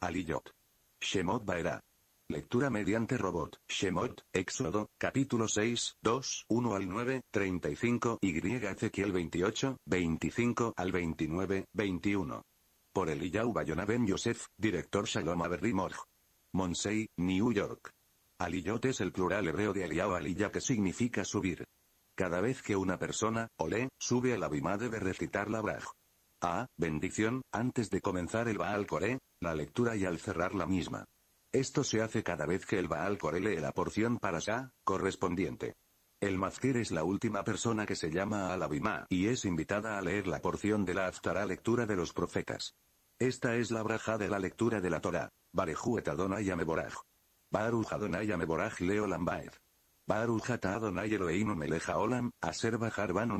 Aliyot. Shemot Baera. Lectura mediante robot. Shemot, Éxodo, capítulo 6, 2, 1 al 9, 35 y Ezequiel 28, 25 al 29, 21. Por Eliyahu Bayona Ben Yosef, director Shalom Aberrimorg. Monsey, New York. Aliyot es el plural hebreo de Eliyahu Aliyah que significa subir. Cada vez que una persona, ole, sube a la bima debe recitar la Braj. A. bendición, antes de comenzar el Baal Coré, la lectura y al cerrar la misma. Esto se hace cada vez que el Baal lee la porción para Sa, correspondiente. El Mazkir es la última persona que se llama al Abimá y es invitada a leer la porción de la Aftará lectura de los profetas. Esta es la braja de la lectura de la Torah. Barejuet Adonai Ameboraj. Baruj Adonai Ameboraj Leo Lambaed. Baruj Adonai Eloheinu Meleja Olam, aserba Bajar Banu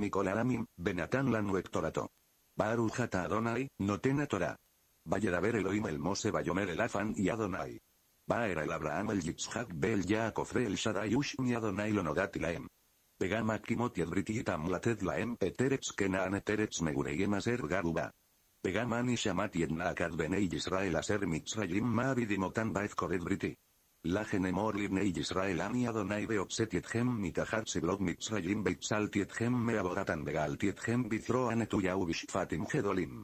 Benatan Lanu Baruj Adonai, Notena Torah ver Elohim el Mose Bayomer el Afan y Adonai. Baer el Abraham el Yitzhak Bel Yaakov el Shaddai y Adonai lo Lonodat Pegama Pegam Akimot tam latet Laem Eteretz Kenaan me Megureyem Aser Garuba. Pegam Anishamat Yednaakad Benei Yisrael Aser Mitzrayim Maabidimotan Baez Kored Briti. La genemor libnei Yisrael, ani Adonai beopset yetchem mitahat seblog mitzrayim beitzal tietchem meaboratan begal tietchem anetuya ubish bishfatim gedolim.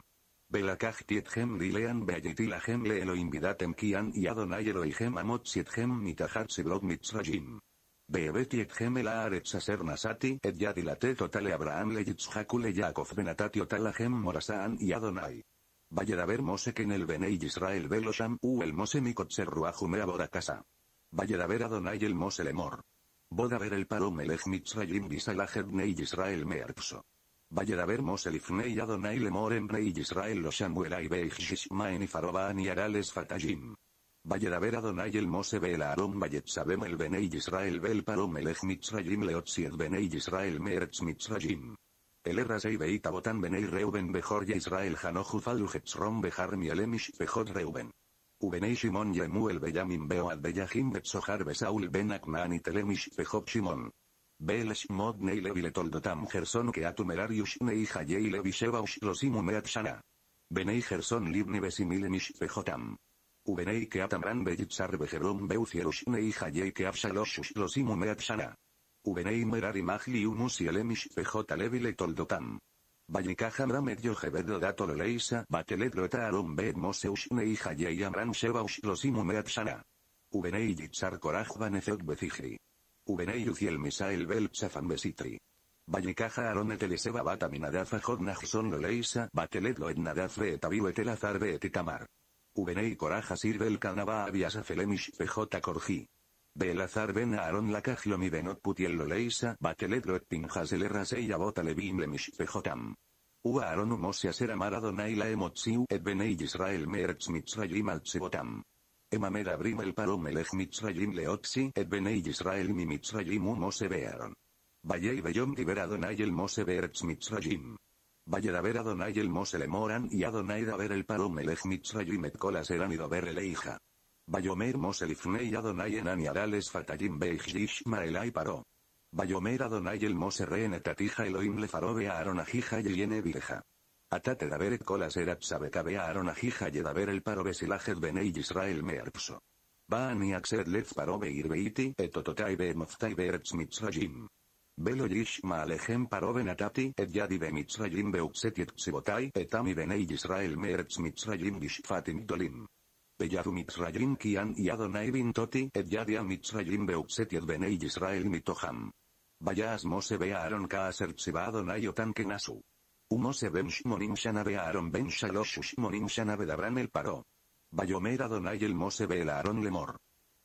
Belakach hem Dilean Beayetilahem leelo Bidatem Kian y Adonai Elohim Amot Sietgem Mitahat Sebrot Mitzrayim. Beebet Yetgem el Nasati et yadilate totale Abraham le Yitzhaku le Benatati Otalahem Morasaan y Adonai. Vayeraber Mosek en el Benei Israel Belosham u el Mose Mikotzer Ruahumea Bodakasa. Vayeraber Adonai el Mose Lemor. ver el Parom visa Mitzrayim ne Nei Israel Meerpso. Aver Moshe Adonai Lemorem Rey Israel Lo Shamuelai Beishishmaen y Faroban ni Arales Fatayim. Vayeraber Adonai el Mose Arom Bayetzabem Sabem el Benei Israel Bel Parom Elech Mitzrayim Leotziet Benei Israel Meretz Mitzrayim. El Erasei Beita benai Benei Reuben Bejor Israel Hanojufal Hetzrom Bejar Mielemish Bejot Reuben. Ubenei Shimon Yemuel Beyamin Beoad Beyahim Betzohar Besaul Ben Aknaan Telemish Shimon levi le Toldotam gerson que atumerius neija levi levi losimu Venei Benei gerson libni besimile mishpejotam. Ubenei que atamran beyitzar bejerum ne hija que Absa losimu Ubenei merari magli y elemish levi medio jebedo dato leisa batelet aron bed moseush amran sheva ushlosim Ubenei koraj Ubenei yuciel Misael Bel chafan Besitri. Vallecaja Aronet Eliseba Bata Minadaf son Loleisa Batelet Loet Nadaf et Etel Azar Beetitamar. Ubenei Coraja Sirvel Canaba Abias Afelemish pejota Corji. Belazar ben Aaron Lakajlo mi benot putiel loleisa batelet loet pinjas el y abota levim lemish pejotam. U Aaron humosias era y la emotziu et benei Israel mitzrayim al Mamer Abrim el Paromelech Mitzrayim Leotzi et Benei Israel mi Mitzrayim humo se vearon. Valle y Bellom Adonai el Mose Beerts Mitzrayim. Vayera ver Adonai el Mose le moran y Adonai ver el Paromelech Mitzrayim et Kolas eran y ver el Eija. Vayomer Mose Lifnei Adonai enan Fatajim Arales Fatayim Beijishmaelai paro. Vayomer Adonai el Mose Reen etatija Elohim le faró Aaron ajija y התה תדבר את כל אשר את צוותיה אהרון אחיך ידבר אל פרעה וסילחת בני ישראל מארצו. בא אני אקסד לב פרעה בעיר ביתי את אותותי ואמפתי בארץ מצרים. ולא ישמע עליכם פרעה ונתתי את ידי במצרים והוצאתי את קציבותי את עמי בני ישראל מארץ מצרים בשפטים גדולים. וידו מצרים כי אני אדוני בנתותי את ידי המצרים והוצאתי את בני ישראל מתוכם. ויעש משה ואהרון כאשר ציווה אדוני אותם כנסו. Umose ben shmonim shanabe Aaron ben shalosh shmonim shanabe Dabran el paro. Bayomer Adonai el mose be el Aaron lemor.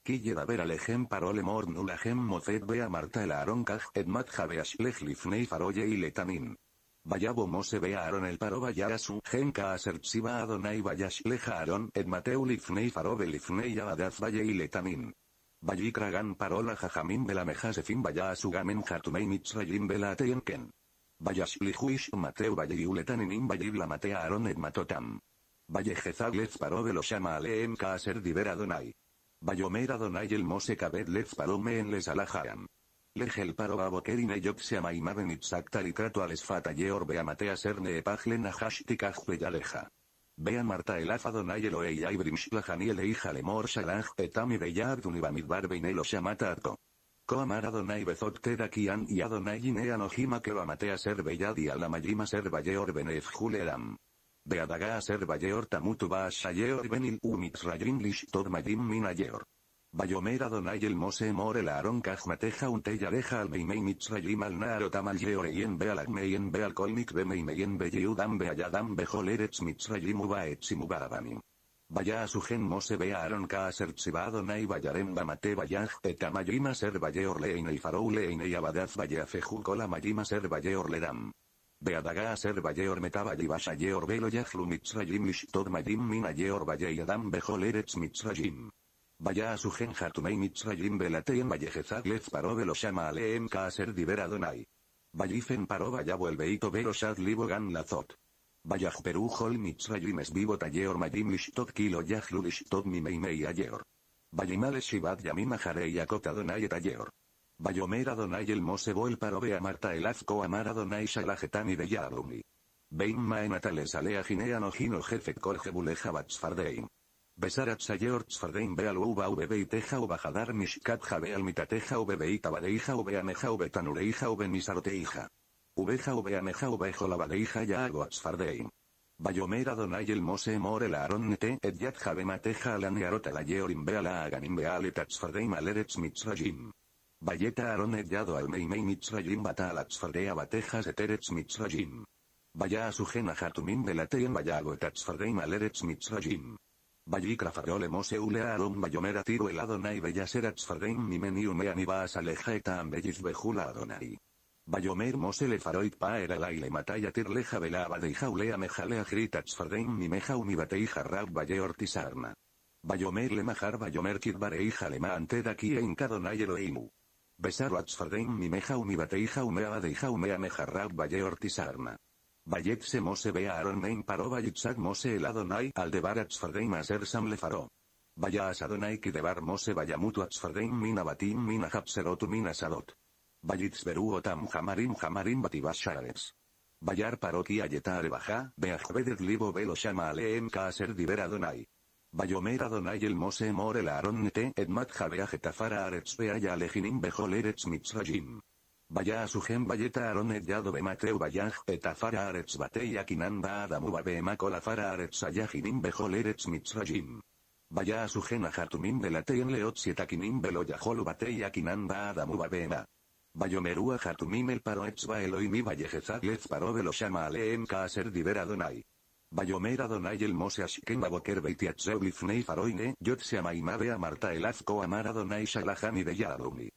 Kille daber alejem paro lemor nulajem mofet be Marta el Aaron kaj edmat jave ashlech lifnei faroye y letanin. Vayabo mose be Aaron el paro vaya su genka asertsiba Adonai vayashlech Aaron mateu lifnei faro lifnei abadaz vaye y letanin. Vayikragan parola jajamim bela mejasefim vaya gamen jatumei mitzrayim bela teyenken. Vallashlihuish Mateu Valle la Matea Aronet Matotam. Vallejezaglez Parove los llama Aleem Kaaser Divera Donai. Vallomer Adonai el Mose Kabet Lez en Les Alajaram. Lejel paro abokerin eyok se itzaktar y trato al esfataye bea serne epaglen ajashtikaj Yaleja. Bea Marta el afadonay el oey aibrimshlajaniel e hija lemor shalaj etami beyabdun ibamidbar beinelo shamatako. Coamar Adonai Bezot kian y Adonai Inean Ojima Kebamatea Ser Beyadi Alamayima Ser Bayeor Benef Juleram. De Adaga Ser Bayeor Tamutu Bashayeor Benil Umitzrayim Lishtor Majim Minayeor. Bayomer Adonai el Mose More la Aron Kajmateja Unteya Deja al Meimei Mitzrayim al Naarotamal Yeoreyen Beal Akmeyen be Kolmik Beyudam Beayadam Mitzrayim Vaya a su gen mose ve a Aaron ka ser nai bayarem mate vayaj eta mayima ser valle y farouleine y abadaz valle cola mayima ser valle orledam. Beadaga ser valle meta y basha ye orbelo yajlu mitzrayim ishtod mayim mina y adam bejol eretz mitzrayim. Vaya a su gen jatumei mitzrayim velateen en paro velo shama aleem ka ser Vallifen paro vaya vuelveito velo tobero shad lazot. Vaya Perú Hol Mitzrayim vivo Tayeor Mayim Tot Kilo Yahlul Ishtot mi Ayeor. Vallimales shibat Yamim Ajarei yakota Adonai Tayeor. Bayomer Adonai el Mosebol Parobea Marta el Azco Amar Adonai Shalajetani de Yarumi. Beim Maenatales Alea no Ojino Jefe Korjebuleja Batsfardeim. Besarat Sayor Tsfardeim Beal Uba Ubebe Teja Uba Hadar Mishkat Jabe Almitateja Ubebe Itabadeija ube tanureija ube Misaroteija. Ubeja ubeaneja ubejo la badeja ya hago asfardeim. Bayomera donai el mose more la aronete et yat jave mateja la nearota la yeorim la aganim bealet atsfardeim alerets mitzrayim. Bayeta aronet yado al meimei mitzrayim bata al batejas eterets mitzrayim. Vaya a su gena jatumim teen vayago et atsfardeim alerets mitzrayim. Vallicra farole mose ulea aron bayomera tiro el adonai bellas ser mimeni umea ni vas aleja etam bellis bejula adonai. Bayomer mosele le Paera le Mataya le Velaba de Jaulea Mejalea grita Fardein mi MEJA mi Bateija Rab Valle Ortizarna. Bayomer le Majar Bayomer Kitbareija ANTE Anteda Kie Incadonay Eloimu. Besar mi MEJA mi Bateija Umea de Jaumea Mejarrab Valle Ortizarna. Bayet se mose BEA Aaron neim paro mose el Adonai aldebar Atzfardein Maser Sam le faro. Vaya Asadonai Kidebar mose mutu Atzfardein mina Batim mina Hapserotu mina Sadot. Vallitzberu otam hamarim hamarim Vayar Bayar paroki yetar baja, beajbeded libo Belo shama aleem kaser diver Adonai. Bayomer Adonai el mose more la Aronete te edmat javea getafara Arets beaya alejinim bejol mitzrayim. Vaya a su gen valleta aronet yado bemateu vayaj etafara Arets batei akinan ba adamu babema kolafara aretz ayajinim bejol mitzrayim. Vaya a su gen leot sietakinim belo yajolu adamu Bayomerúa JATUMIMEL el paro etzba Elohim mi paro lo shama aleem kaaser diver Adonai. Adonai el Mose Ashken Baboker Beitiatzeu Lifnei Faroine Yotse Amaimabe Amarta el Amar Adonai Shalahami de Yadumi.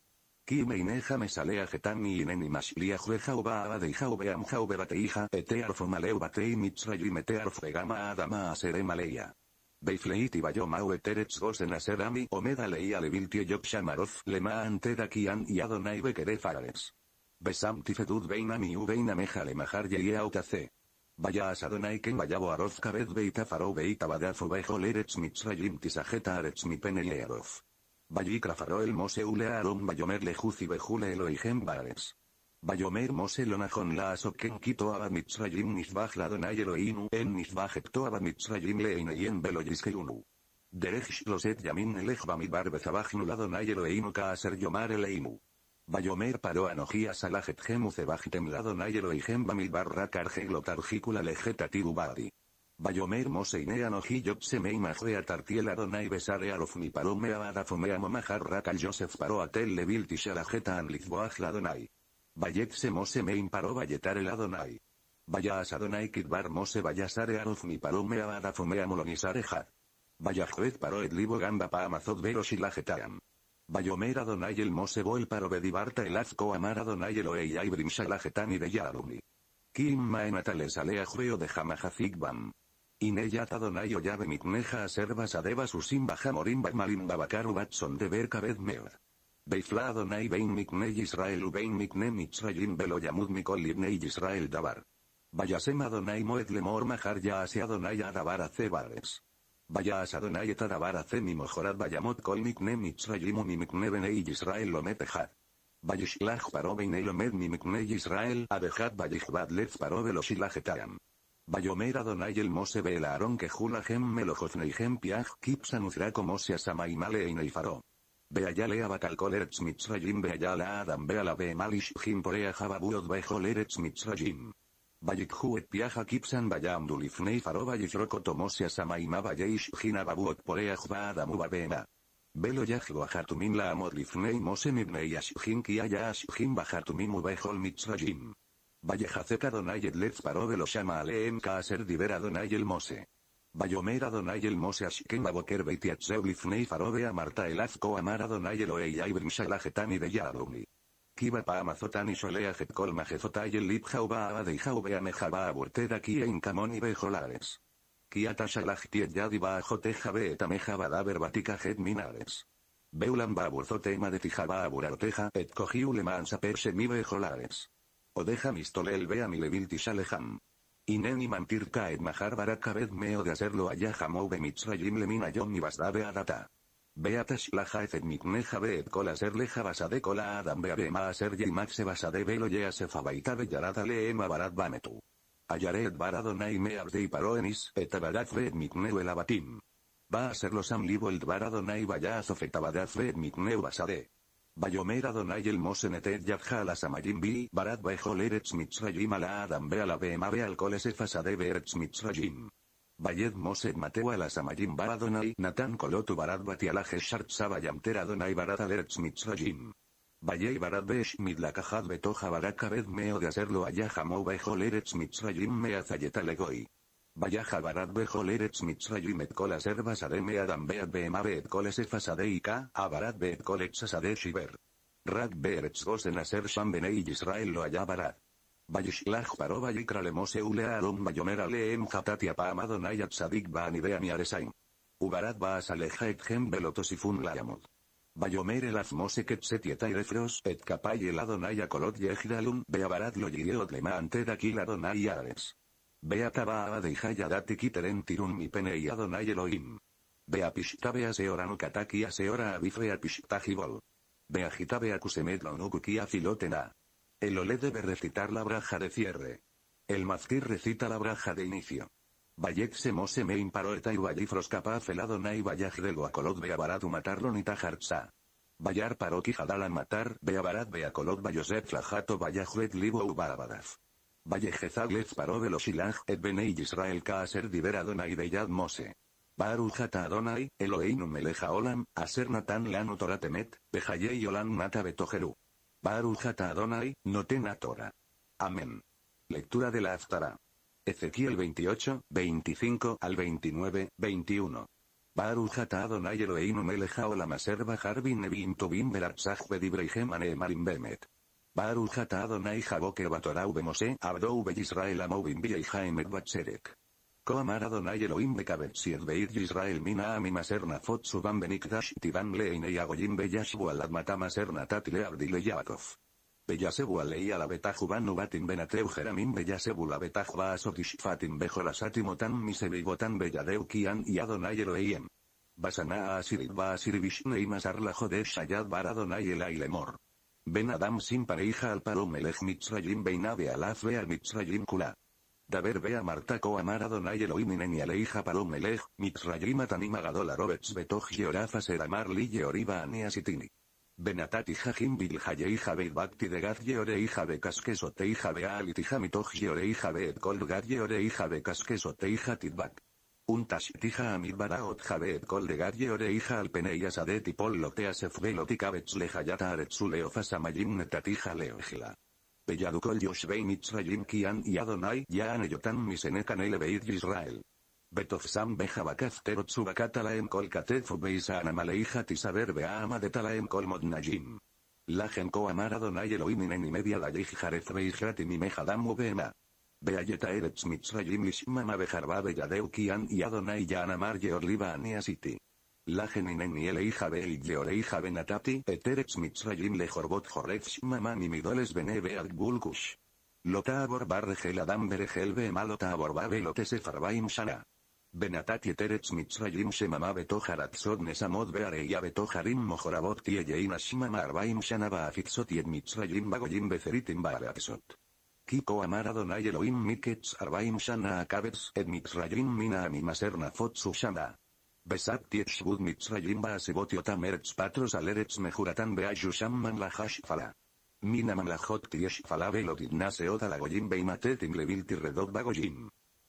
Kimeineja MESALEA me salea getami ineni masliah Jueja uba abadeja UBE Amjaube Bateija, batei mitzrayim etear adama aserem seremaleia. Beifleit y Bayomau eterets Gosen Aserami Omeda Leia Levilti Yokshamarov Lema Anteda Kian y Adonai Bekere Farares. Besam Tifetud Beinami U Beinameja Lemajar Yeia y Vaya Asadonai Ken Vayabo Aroz Kabed Beita faro Beita Badafo Bejol Eretz Mitzrayim Tisajeta Aretz Mipene el Vallicra El Bayomer Lejuz y Bejule Bares. Bayomer moselonajon Lonajon la Asoken Kito Abad Mitzrayim Nisbah la en en Nisbah Ecto y en belojiskeunu Derech Loset Yamin Elejba mi Bezabajnu la inu Kaaser Yomar Eleinu. Bayomer paró anojía gemu cebajitem la donay mi bamidbar rakar geglo tarjícula legeta tibubadi. Bayomer mose anojí tartiel adonai besare alofni paro me rakal joseph paro atel levil tishalajeta anlizboaj la se mose me paro valletar el Adonai. Vaya as Adonai kidbar mose vayasare aruf mi paro me abarafomea molonisare had. Vaya juez paro et libo gamba pa amazot vero shilajetam. Vayomer Adonai el mose boel paro bedibarta el azco amar Adonai el oei aibrim shalajetan y deyarumi. Kim maenatales alea jueo de jamajazik bam. Ineyat Adonai oyave mitneja aservas adevas usim bajamorim bakmalim babakaru de ver vez Beifladonai Bein Miknei Israel bein Mikne Mitzrayim Belo Yamud Mikol Israel Dabar. Vayasem Adonai Moed Lemor Mahar Yaase Adonai adavar Ace Bares. Vayas Adonai Et adavar Ace Mojorad Vayamot Kol Mikne Mitzrayim u Mikne Benei Israel lo metejad. Vayishlach Paro Beinei Lomed Mimiknei Israel abejad Vayishbad Letz Paro Veloshilach Etayam. Vayomer Adonai el Mose Aaron julahem Melojotneihem Piach Kipsanuzrako asama y male e Faro ya lea bakalkol eretz mitzrayim ya la adam la beala malish jim porea jababuot bejol eretz mitzrayim. Vayikhu et piaja kipsan vayam dulifnei faro vayishroko tomosia samaima vayish Jinababuot por porea jba adamu babena. Velo yajgo ajartumin la amotlifnei mose mosem ibnei jin kiaya haya ashjim bajatumin ubejol mitzrayim. Vayejacek donayet letz paro velo shama aleem ser dibera donayel mose. Bayomera donai el mose ashkema boker beitiatzeu lifnei farobea marta el Amara amar adonai e aibrim shalajetani de yaduni. Kiba pa amazotan y solea jetkol el lip mejaba aburteda kia en y bejolares. Kiata shalajtiet yadiba ajote jabeeta mejaba daber batika jet minares. Beulam ba aburzote de tijaba et kojiule mansa perse bejolares. Odeja mistole vea bea mi levilti y neni mantir kaed mahar barakabed meo de hacerlo allá jamou de mitzrayim lemina yom y basdabe adata. Beatash laja e et mikneja beet cola ser leja basade kola adam ser aser yimaxe basade velo yease fabaita le ema barad bametu. Ayaret y me abdei paro et abarat beet mikneu el abatim. Va a ser los amlibo el y vaya azofetabadaz beet mikneu basade. Bayomera donai yadja la samayim Bi Barat bejol Eretz Mitzrayim Ala Adam al Behemave Alkol Esefasade Beretz Mitzrayim. Bayed Moset Mateo Ala Baradonai Natan Kolotu Barat Batiala Geshart Saba Yamtera Donai Barat Alertz Mitzrayim. Bayei Barat Besh Midlakajad Betoja Barak Meo de hacerlo ayahamo bejol Eretz Mitzrayim zayet legoi. Vallaja Barat Bejo Leret Mitzrayu Metkol Aser Basademe Adam Beat Fasadeika, Betkol Esefa Sadeika, Abarat Betkol Shiver. Rad Beretz Gosen Aser Shambenei Israel lo Barat. Vayishlach Parova Yikralemose Ulea Adom Bayomer Aleem Hatatia Pa Amadonayat anidea Baanibea Miaresain. Ubarat Baas et Belotosifun Layamot. Bayomer el afmose quetzetieta y refros et capay el adonai yehidalum beabarat lo yireot lema antedakil adonai ares. Beata de y Hayadati Kiteren Tirun mi pene y Adonai Elohim. Bea Pishtabe no Kataki Aseora Abifrea Pishtajibol. Bea lo Akusemet Launukukia Filotena. El Ole debe recitar la braja de cierre. El Mazkir recita la braja de inicio. Bayek se mose me imparoeta y capaz felado y bayaj de goacolot beabarad matarlo ni Vallar Bayar paroki jadalan matar bea beacolot bayosef flajato bayajret libo u barabadaf. Vallejezaglet paró de los shilaj et Benei Israel Kaaser diber Adonai yad Mose. Baruch ata Adonai, Eloheinu meleja olam, aser natan lanu toratemet, y olam nata betojeru. Baruch ata Adonai, noten tora. Amén. Lectura de la Aftara. Ezequiel 28, 25 al 29, 21. Baruch ata Adonai Eloheinu meleja olam aser bajar bin nevim tobim beratzach gemane bemet. Baruch ata Adonai Jaboke Batorau Abdou Israel Amovim y Jaime Batserek. Koamar Adonai Elohim Bekabet Sied Beir Israel Mina Ami Maserna Fotsuban Benikdash Tiban Leinei Agoyim Beyashbu Alad Matama Serna Tatile Abdile Yaakov. Beyasebu alei la betajuban ubatin benateu jeramim beyasebu la betajba bejolasatimotan misebibotan Beyadeu kian y adonai im. Basana asirid basiribishne y masarla jodesh ayad baradonai lemor. Ben Adam sin pareja al palomelech mitzrayim beinabe alaf bea mitzrayim kula. Daber bea Marta amar Adonai Elohim aleija palomelech, mitzrayim atanim agadol robets betoj yoraf amar li yeoriba aniasitini. Benatati hajim bil hija be bakti de gad yeore hija be kaskeso te hija de alit hija kol gad titbak. Un Untas tija mi baraot javed kol de gadye oreija al peneias adet y pol loteasef lejayata fasamayim netatija peyadu Pelladukol yoshvei mitzrayim kian y adonai yaan aneyotan misenekan yisrael Israel. Betofsam bejabakaftero tsubakatalaem kol katef beisan amaleija tisaber de talaem kol modnayim. La genko amar adonai y media la yijjaref mi y mejadamu Beayeta Eretz Mitzrayim Ishmama Bejarba Beyadeu Kian y Adonai Yanamar Yeorliba Aniasiti. La y el hija y oreija benatati, eterex mitzrayim le jorbot mamá ni midoles bene bead gulkush. Lota abor barregel adam beregel be malota abor babelote shana. Benatati eterex mitzrayim be betojarat sod nesamod beareya betojarim mojorabot tieye inashimama arbaim shana baafixot yed mitzrayim bagoyim Beceritim baaraxot. Kiko Amara Donai Elohim Mikets arbaim shana akabetz et mitzrayim mina amimaser nafot sushana. Besat yeshvud mitzrayim baasebot yotam patros al eretz mejuratan beayusham man lahash fala. Mina man lahot tiesh fala velo gimnaseot alagoyim beimatet imlebil tirredot bagoyim.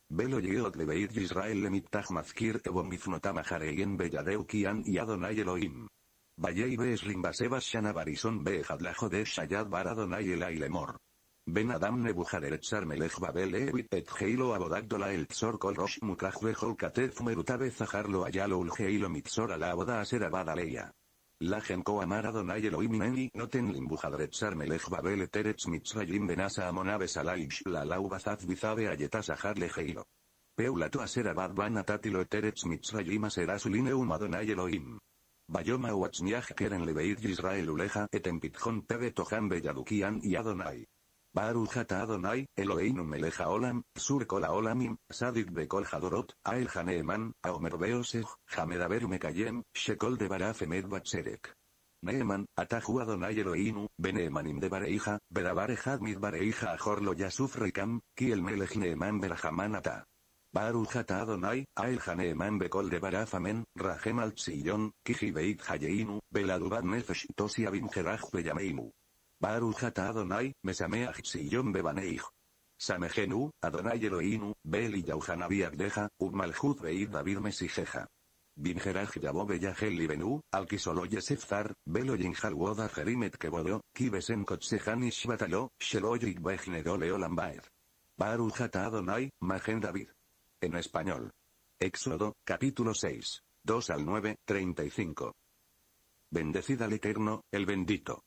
Velo yeot lebeit Yisrael lemittah mazkir Ebon mifnotam ahareyen belladeu kian y Adonai Elohim. Vallei bees limbasebas shana barison bejadlajo de baradonai elailemor. lemor. Ben Adam Nebujaret Melech Babel WIT et Heilo Abodagdola el Tzor Kol Rosh Mukajwe Merutabe Zaharlo Ayalo heilo Mitzor Ala Aboda Aser ABAD Leia. La genko amar Adonai Elohim Neni noten limbujadret sarmelech babel eteretz mitzrayim benasa Amonabes alaish la lau bazaz bizabe zahar Le Peulato Peulatu aser abad ban ET eteretz mitzrayim aserasulineum Adonai Elohim. Bayoma uatzniaj keren leveid Israel uleja ET pitjon pebe tojan Beyadukian y Adonai. Barujata Adonai, Elohim Meleja Olam, Surkol Olamim, Sadik Bekol Hadorot, Ael Haneeman, Aomer Mekayem, Shekol de Barafemed Batserek. Neeman, Atahu Adonai Eloinu, Beneemanim de Bareija, Bedabare Hadmid Bareija Ajorlo Yasuf Rekam, Kiel Melej Neeman ata. Barujata Adonai, Ael Haneeman Bekol de Barafamen, Rahem kiji Kijibeit Hayeinu, Beladubad Nefesh Tosia Bimjeraj Beyameinu. Baruch ata Adonai, Mesameach Sion bebaneij. Samejenu, Adonai Eloinu, beli y deja, Agdeja, beid David Mesijeja. Binjeraj Yabobe Yahel Libenu, Alkisolo Yesefzar, Belo Yinjal Jerimet Kebodo, Kibesen Kotsehani Shvatalo, Sheloyik vejnero Baruch ata Adonai, Magen David. En español. Éxodo, capítulo 6. 2 al 9, 35. Bendecida al Eterno, el bendito.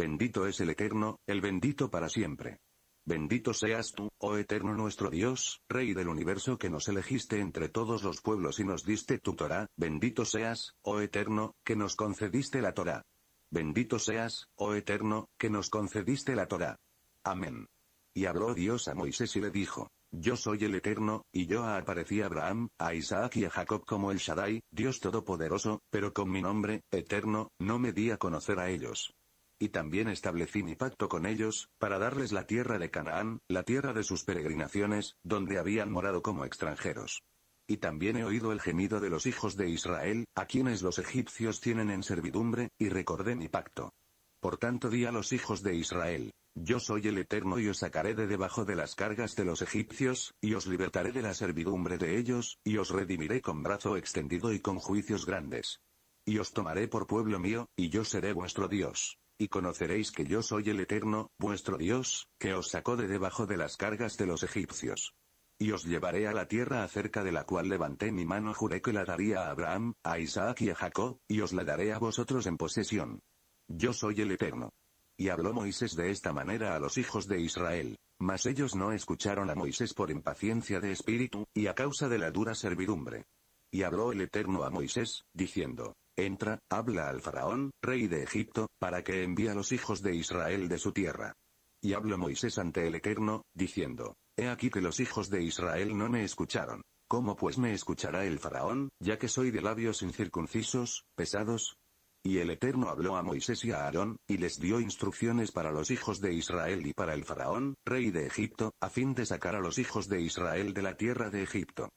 Bendito es el Eterno, el bendito para siempre. Bendito seas tú, oh eterno nuestro Dios, Rey del universo que nos elegiste entre todos los pueblos y nos diste tu Torah, bendito seas, oh eterno, que nos concediste la Torah. Bendito seas, oh eterno, que nos concediste la Torah. Amén. Y habló Dios a Moisés y le dijo, Yo soy el Eterno, y yo aparecí a Abraham, a Isaac y a Jacob como el Shaddai, Dios Todopoderoso, pero con mi nombre, Eterno, no me di a conocer a ellos y también establecí mi pacto con ellos, para darles la tierra de Canaán, la tierra de sus peregrinaciones, donde habían morado como extranjeros. Y también he oído el gemido de los hijos de Israel, a quienes los egipcios tienen en servidumbre, y recordé mi pacto. Por tanto di a los hijos de Israel, yo soy el Eterno y os sacaré de debajo de las cargas de los egipcios, y os libertaré de la servidumbre de ellos, y os redimiré con brazo extendido y con juicios grandes. Y os tomaré por pueblo mío, y yo seré vuestro Dios y conoceréis que yo soy el Eterno, vuestro Dios, que os sacó de debajo de las cargas de los egipcios. Y os llevaré a la tierra acerca de la cual levanté mi mano juré que la daría a Abraham, a Isaac y a Jacob, y os la daré a vosotros en posesión. Yo soy el Eterno. Y habló Moisés de esta manera a los hijos de Israel. Mas ellos no escucharon a Moisés por impaciencia de espíritu, y a causa de la dura servidumbre. Y habló el Eterno a Moisés, diciendo, Entra, habla al faraón, rey de Egipto, para que envíe a los hijos de Israel de su tierra. Y habló Moisés ante el Eterno, diciendo, He aquí que los hijos de Israel no me escucharon. ¿Cómo pues me escuchará el faraón, ya que soy de labios incircuncisos, pesados? Y el Eterno habló a Moisés y a Aarón, y les dio instrucciones para los hijos de Israel y para el faraón, rey de Egipto, a fin de sacar a los hijos de Israel de la tierra de Egipto.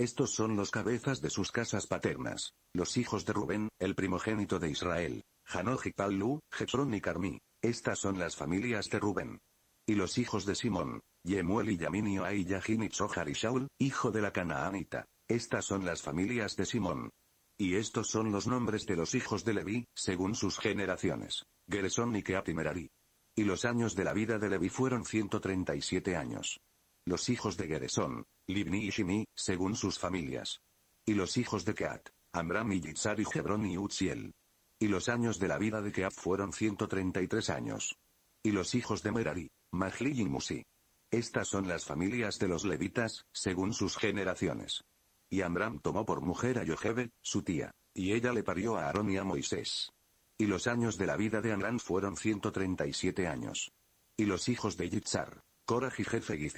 Estos son los cabezas de sus casas paternas, los hijos de Rubén, el primogénito de Israel, Hanoj y Pallu, Jefrón y Carmí. Estas son las familias de Rubén. Y los hijos de Simón, Yemuel y Yaminio y Yahin y y Shaul, hijo de la canaanita. Estas son las familias de Simón. Y estos son los nombres de los hijos de Leví, según sus generaciones, Gersón y Keatimerari. y Y los años de la vida de Leví fueron 137 años. Los hijos de Geresón, Libni y Shimi, según sus familias. Y los hijos de Keat, Amram y Yitzhar y Hebrón y Utsiel. Y los años de la vida de Keat fueron 133 años. Y los hijos de Merari, Majli y Musi. Estas son las familias de los levitas, según sus generaciones. Y Amram tomó por mujer a Yohebe, su tía, y ella le parió a Aarón y a Moisés. Y los años de la vida de Amram fueron 137 años. Y los hijos de Yitzhar, Coraj y Jefe y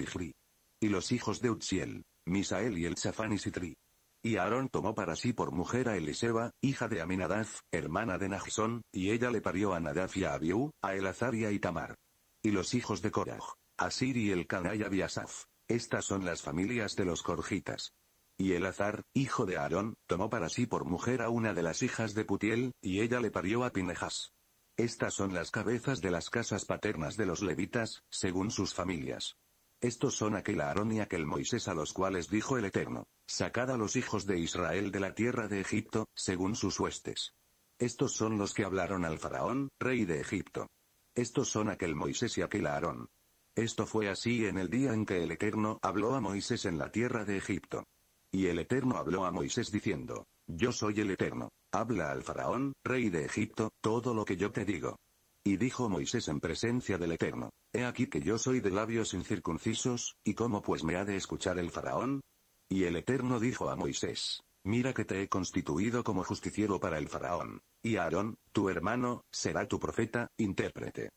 Y los hijos de Utsiel, Misael y el y Sitri. Y Aarón tomó para sí por mujer a Eliseba, hija de Aminadaz, hermana de Najson, y ella le parió a Nadaf y a Abiú, a Elazar y a Itamar. Y los hijos de Coraj, Asir y el y Biasaf. Estas son las familias de los Corjitas. Y Elazar, hijo de Aarón, tomó para sí por mujer a una de las hijas de Putiel, y ella le parió a Pinejas. Estas son las cabezas de las casas paternas de los levitas, según sus familias. Estos son aquel Aarón y aquel Moisés a los cuales dijo el Eterno, sacad a los hijos de Israel de la tierra de Egipto, según sus huestes. Estos son los que hablaron al faraón, rey de Egipto. Estos son aquel Moisés y aquel Aarón. Esto fue así en el día en que el Eterno habló a Moisés en la tierra de Egipto. Y el Eterno habló a Moisés diciendo, Yo soy el Eterno. Habla al faraón, rey de Egipto, todo lo que yo te digo. Y dijo Moisés en presencia del Eterno, He aquí que yo soy de labios incircuncisos, ¿y cómo pues me ha de escuchar el faraón? Y el Eterno dijo a Moisés, Mira que te he constituido como justiciero para el faraón, y Aarón, tu hermano, será tu profeta, intérprete.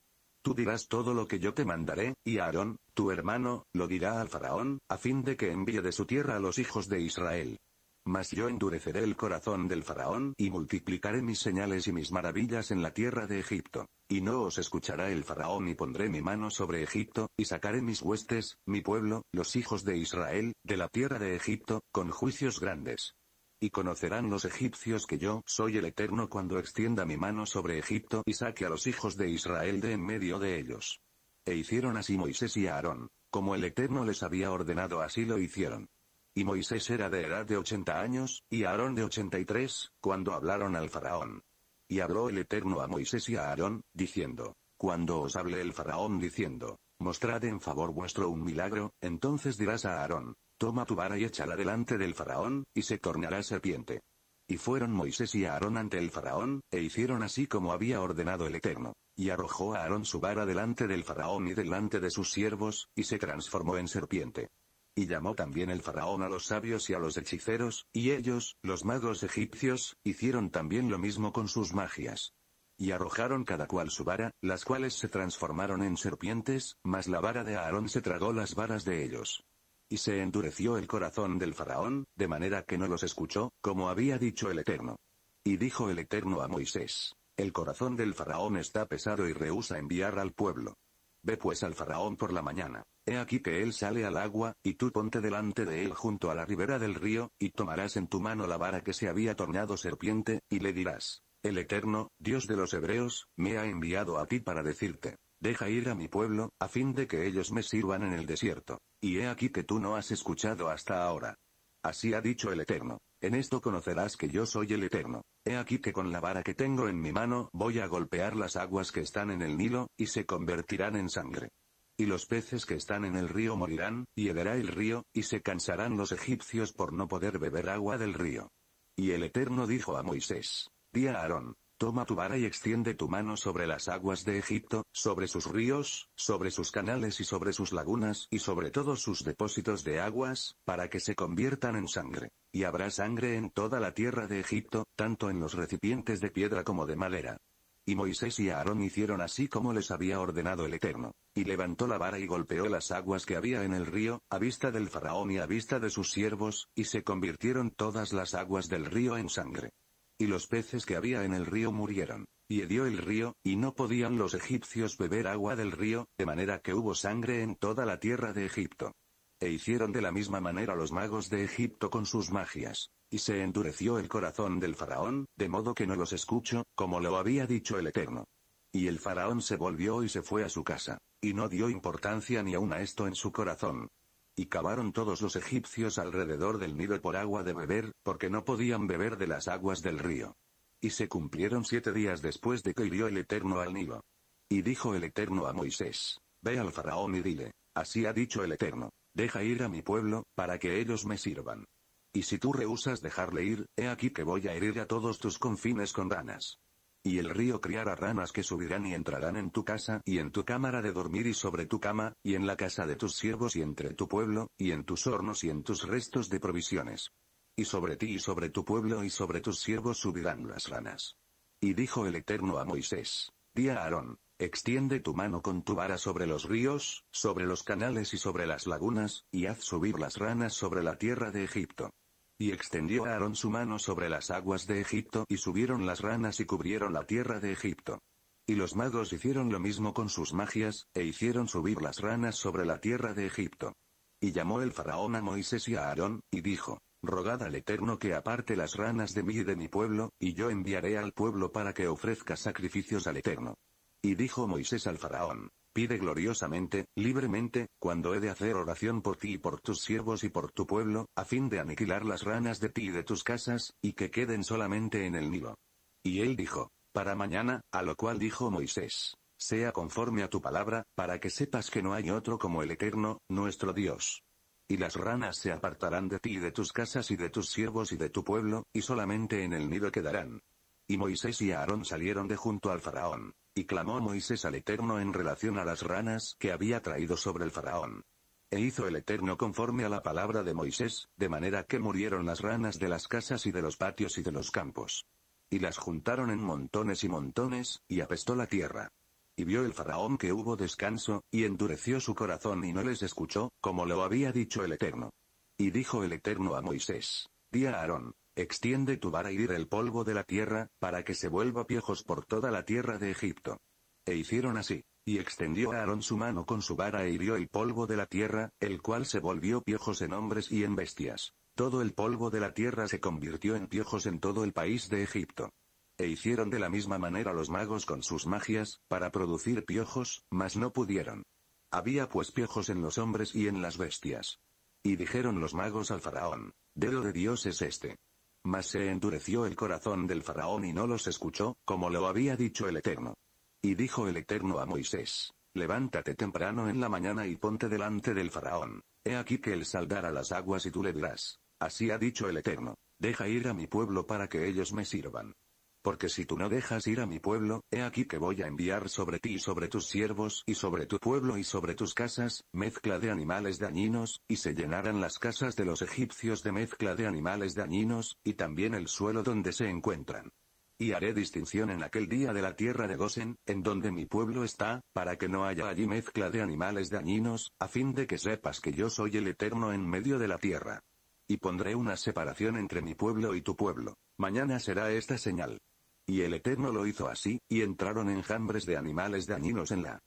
Tú dirás todo lo que yo te mandaré, y Aarón, tu hermano, lo dirá al faraón, a fin de que envíe de su tierra a los hijos de Israel. Mas yo endureceré el corazón del faraón y multiplicaré mis señales y mis maravillas en la tierra de Egipto. Y no os escuchará el faraón y pondré mi mano sobre Egipto, y sacaré mis huestes, mi pueblo, los hijos de Israel, de la tierra de Egipto, con juicios grandes. Y conocerán los egipcios que yo soy el Eterno cuando extienda mi mano sobre Egipto y saque a los hijos de Israel de en medio de ellos. E hicieron así Moisés y Aarón, como el Eterno les había ordenado así lo hicieron. Y Moisés era de edad de ochenta años, y Aarón de ochenta y tres, cuando hablaron al faraón. Y habló el Eterno a Moisés y a Aarón, diciendo, Cuando os hable el faraón diciendo, Mostrad en favor vuestro un milagro, entonces dirás a Aarón, Toma tu vara y échala delante del faraón, y se tornará serpiente. Y fueron Moisés y Aarón ante el faraón, e hicieron así como había ordenado el Eterno. Y arrojó a Aarón su vara delante del faraón y delante de sus siervos, y se transformó en serpiente. Y llamó también el faraón a los sabios y a los hechiceros, y ellos, los magos egipcios, hicieron también lo mismo con sus magias. Y arrojaron cada cual su vara, las cuales se transformaron en serpientes, mas la vara de Aarón se tragó las varas de ellos. Y se endureció el corazón del faraón, de manera que no los escuchó, como había dicho el Eterno. Y dijo el Eterno a Moisés, el corazón del faraón está pesado y rehúsa enviar al pueblo. Ve pues al faraón por la mañana, He aquí que él sale al agua, y tú ponte delante de él junto a la ribera del río, y tomarás en tu mano la vara que se había tornado serpiente, y le dirás, el Eterno, Dios de los Hebreos, me ha enviado a ti para decirte, deja ir a mi pueblo, a fin de que ellos me sirvan en el desierto. Y he aquí que tú no has escuchado hasta ahora. Así ha dicho el Eterno. En esto conocerás que yo soy el Eterno. He aquí que con la vara que tengo en mi mano voy a golpear las aguas que están en el Nilo, y se convertirán en sangre y los peces que están en el río morirán, y hederá el río, y se cansarán los egipcios por no poder beber agua del río. Y el Eterno dijo a Moisés, di a Aarón, Toma tu vara y extiende tu mano sobre las aguas de Egipto, sobre sus ríos, sobre sus canales y sobre sus lagunas y sobre todos sus depósitos de aguas, para que se conviertan en sangre. Y habrá sangre en toda la tierra de Egipto, tanto en los recipientes de piedra como de madera. Y Moisés y Aarón hicieron así como les había ordenado el Eterno. Y levantó la vara y golpeó las aguas que había en el río, a vista del faraón y a vista de sus siervos, y se convirtieron todas las aguas del río en sangre. Y los peces que había en el río murieron. Y hedió el río, y no podían los egipcios beber agua del río, de manera que hubo sangre en toda la tierra de Egipto. E hicieron de la misma manera los magos de Egipto con sus magias. Y se endureció el corazón del faraón, de modo que no los escuchó, como lo había dicho el Eterno. Y el faraón se volvió y se fue a su casa. Y no dio importancia ni aún a esto en su corazón. Y cavaron todos los egipcios alrededor del Nido por agua de beber, porque no podían beber de las aguas del río. Y se cumplieron siete días después de que hirió el Eterno al Nido. Y dijo el Eterno a Moisés, Ve al faraón y dile, así ha dicho el Eterno, Deja ir a mi pueblo, para que ellos me sirvan. Y si tú rehusas dejarle ir, he aquí que voy a herir a todos tus confines con ranas. Y el río criará ranas que subirán y entrarán en tu casa, y en tu cámara de dormir y sobre tu cama, y en la casa de tus siervos y entre tu pueblo, y en tus hornos y en tus restos de provisiones. Y sobre ti y sobre tu pueblo y sobre tus siervos subirán las ranas. Y dijo el Eterno a Moisés, Día a Aarón, Extiende tu mano con tu vara sobre los ríos, sobre los canales y sobre las lagunas, y haz subir las ranas sobre la tierra de Egipto. Y extendió Aarón su mano sobre las aguas de Egipto y subieron las ranas y cubrieron la tierra de Egipto. Y los magos hicieron lo mismo con sus magias, e hicieron subir las ranas sobre la tierra de Egipto. Y llamó el faraón a Moisés y a Aarón, y dijo, Rogad al Eterno que aparte las ranas de mí y de mi pueblo, y yo enviaré al pueblo para que ofrezca sacrificios al Eterno. Y dijo Moisés al faraón, pide gloriosamente, libremente, cuando he de hacer oración por ti y por tus siervos y por tu pueblo, a fin de aniquilar las ranas de ti y de tus casas, y que queden solamente en el nido. Y él dijo, para mañana, a lo cual dijo Moisés, sea conforme a tu palabra, para que sepas que no hay otro como el Eterno, nuestro Dios. Y las ranas se apartarán de ti y de tus casas y de tus siervos y de tu pueblo, y solamente en el nido quedarán. Y Moisés y Aarón salieron de junto al faraón. Y clamó Moisés al Eterno en relación a las ranas que había traído sobre el faraón. E hizo el Eterno conforme a la palabra de Moisés, de manera que murieron las ranas de las casas y de los patios y de los campos. Y las juntaron en montones y montones, y apestó la tierra. Y vio el faraón que hubo descanso, y endureció su corazón y no les escuchó, como lo había dicho el Eterno. Y dijo el Eterno a Moisés, di a Aarón, Extiende tu vara y ir el polvo de la tierra, para que se vuelva piojos por toda la tierra de Egipto. E hicieron así. Y extendió Aarón su mano con su vara e hirió el polvo de la tierra, el cual se volvió piojos en hombres y en bestias. Todo el polvo de la tierra se convirtió en piojos en todo el país de Egipto. E hicieron de la misma manera los magos con sus magias, para producir piojos, mas no pudieron. Había pues piojos en los hombres y en las bestias. Y dijeron los magos al faraón, dedo de Dios es este. Mas se endureció el corazón del faraón y no los escuchó, como lo había dicho el Eterno. Y dijo el Eterno a Moisés, levántate temprano en la mañana y ponte delante del faraón. He aquí que él saldará las aguas y tú le dirás, así ha dicho el Eterno, deja ir a mi pueblo para que ellos me sirvan porque si tú no dejas ir a mi pueblo, he aquí que voy a enviar sobre ti y sobre tus siervos y sobre tu pueblo y sobre tus casas, mezcla de animales dañinos, y se llenarán las casas de los egipcios de mezcla de animales dañinos, y también el suelo donde se encuentran. Y haré distinción en aquel día de la tierra de Gosen, en donde mi pueblo está, para que no haya allí mezcla de animales dañinos, a fin de que sepas que yo soy el Eterno en medio de la tierra. Y pondré una separación entre mi pueblo y tu pueblo. Mañana será esta señal. Y el Eterno lo hizo así, y entraron enjambres de animales dañinos en la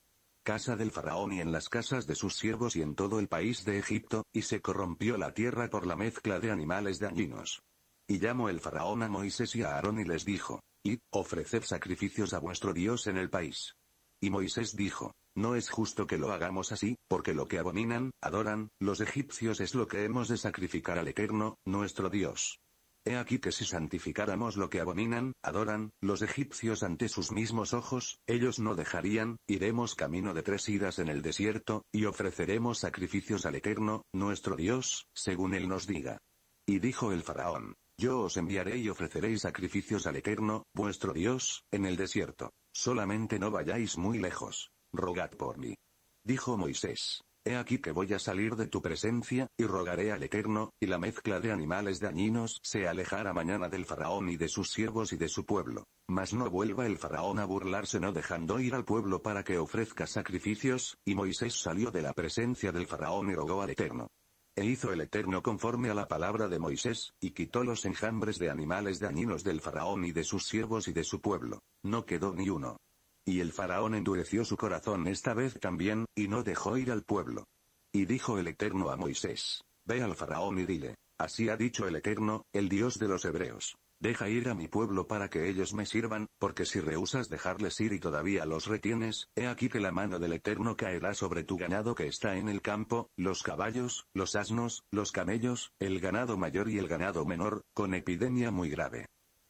casa del faraón y en las casas de sus siervos y en todo el país de Egipto, y se corrompió la tierra por la mezcla de animales dañinos. Y llamó el faraón a Moisés y a Aarón y les dijo, Id, ofreced sacrificios a vuestro Dios en el país. Y Moisés dijo, No es justo que lo hagamos así, porque lo que abominan, adoran, los egipcios es lo que hemos de sacrificar al Eterno, nuestro Dios. He aquí que si santificáramos lo que abominan, adoran, los egipcios ante sus mismos ojos, ellos no dejarían, iremos camino de tres idas en el desierto, y ofreceremos sacrificios al Eterno, nuestro Dios, según él nos diga. Y dijo el faraón, yo os enviaré y ofreceréis sacrificios al Eterno, vuestro Dios, en el desierto. Solamente no vayáis muy lejos. Rogad por mí. Dijo Moisés. He aquí que voy a salir de tu presencia, y rogaré al Eterno, y la mezcla de animales dañinos se alejara mañana del faraón y de sus siervos y de su pueblo. Mas no vuelva el faraón a burlarse no dejando ir al pueblo para que ofrezca sacrificios, y Moisés salió de la presencia del faraón y rogó al Eterno. E hizo el Eterno conforme a la palabra de Moisés, y quitó los enjambres de animales dañinos del faraón y de sus siervos y de su pueblo. No quedó ni uno. Y el faraón endureció su corazón esta vez también, y no dejó ir al pueblo. Y dijo el Eterno a Moisés, Ve al faraón y dile, así ha dicho el Eterno, el Dios de los hebreos. Deja ir a mi pueblo para que ellos me sirvan, porque si rehusas dejarles ir y todavía los retienes, he aquí que la mano del Eterno caerá sobre tu ganado que está en el campo, los caballos, los asnos, los camellos, el ganado mayor y el ganado menor, con epidemia muy grave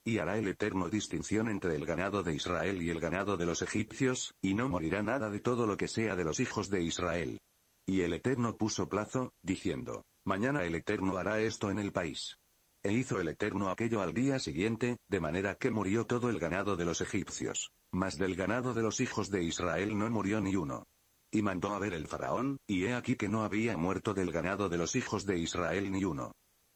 y hará el Eterno distinción entre el ganado de Israel y el ganado de los egipcios, y no morirá nada de todo lo que sea de los hijos de Israel. Y el Eterno puso plazo, diciendo, Mañana el Eterno hará esto en el país. E hizo el Eterno aquello al día siguiente, de manera que murió todo el ganado de los egipcios, mas del ganado de los hijos de Israel no murió ni uno. Y mandó a ver el faraón, y he aquí que no había muerto del ganado de los hijos de Israel ni uno.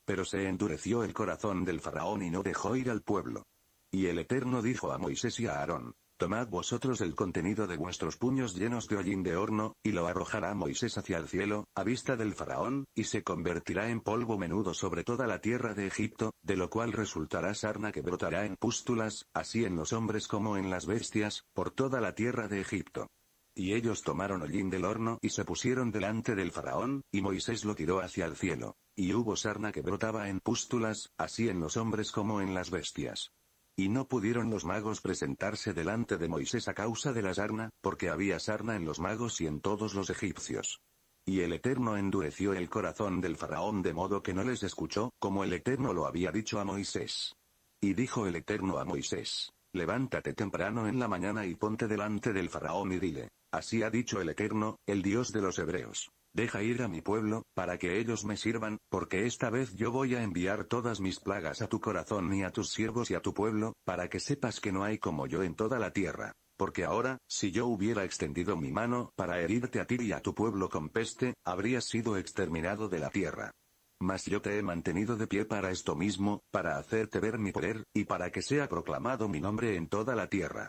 Pero se endureció el corazón del faraón y no dejó ir al pueblo. Y el Eterno dijo a Moisés y a Aarón, Tomad vosotros el contenido de vuestros puños llenos de hollín de horno, y lo arrojará Moisés hacia el cielo, a vista del faraón, y se convertirá en polvo menudo sobre toda la tierra de Egipto, de lo cual resultará sarna que brotará en pústulas, así en los hombres como en las bestias, por toda la tierra de Egipto. Y ellos tomaron hollín del horno y se pusieron delante del faraón, y Moisés lo tiró hacia el cielo. Y hubo sarna que brotaba en pústulas, así en los hombres como en las bestias. Y no pudieron los magos presentarse delante de Moisés a causa de la sarna, porque había sarna en los magos y en todos los egipcios. Y el Eterno endureció el corazón del faraón de modo que no les escuchó, como el Eterno lo había dicho a Moisés. Y dijo el Eterno a Moisés, levántate temprano en la mañana y ponte delante del faraón y dile, así ha dicho el Eterno, el Dios de los Hebreos. Deja ir a mi pueblo, para que ellos me sirvan, porque esta vez yo voy a enviar todas mis plagas a tu corazón y a tus siervos y a tu pueblo, para que sepas que no hay como yo en toda la tierra. Porque ahora, si yo hubiera extendido mi mano para herirte a ti y a tu pueblo con peste, habrías sido exterminado de la tierra. Mas yo te he mantenido de pie para esto mismo, para hacerte ver mi poder, y para que sea proclamado mi nombre en toda la tierra.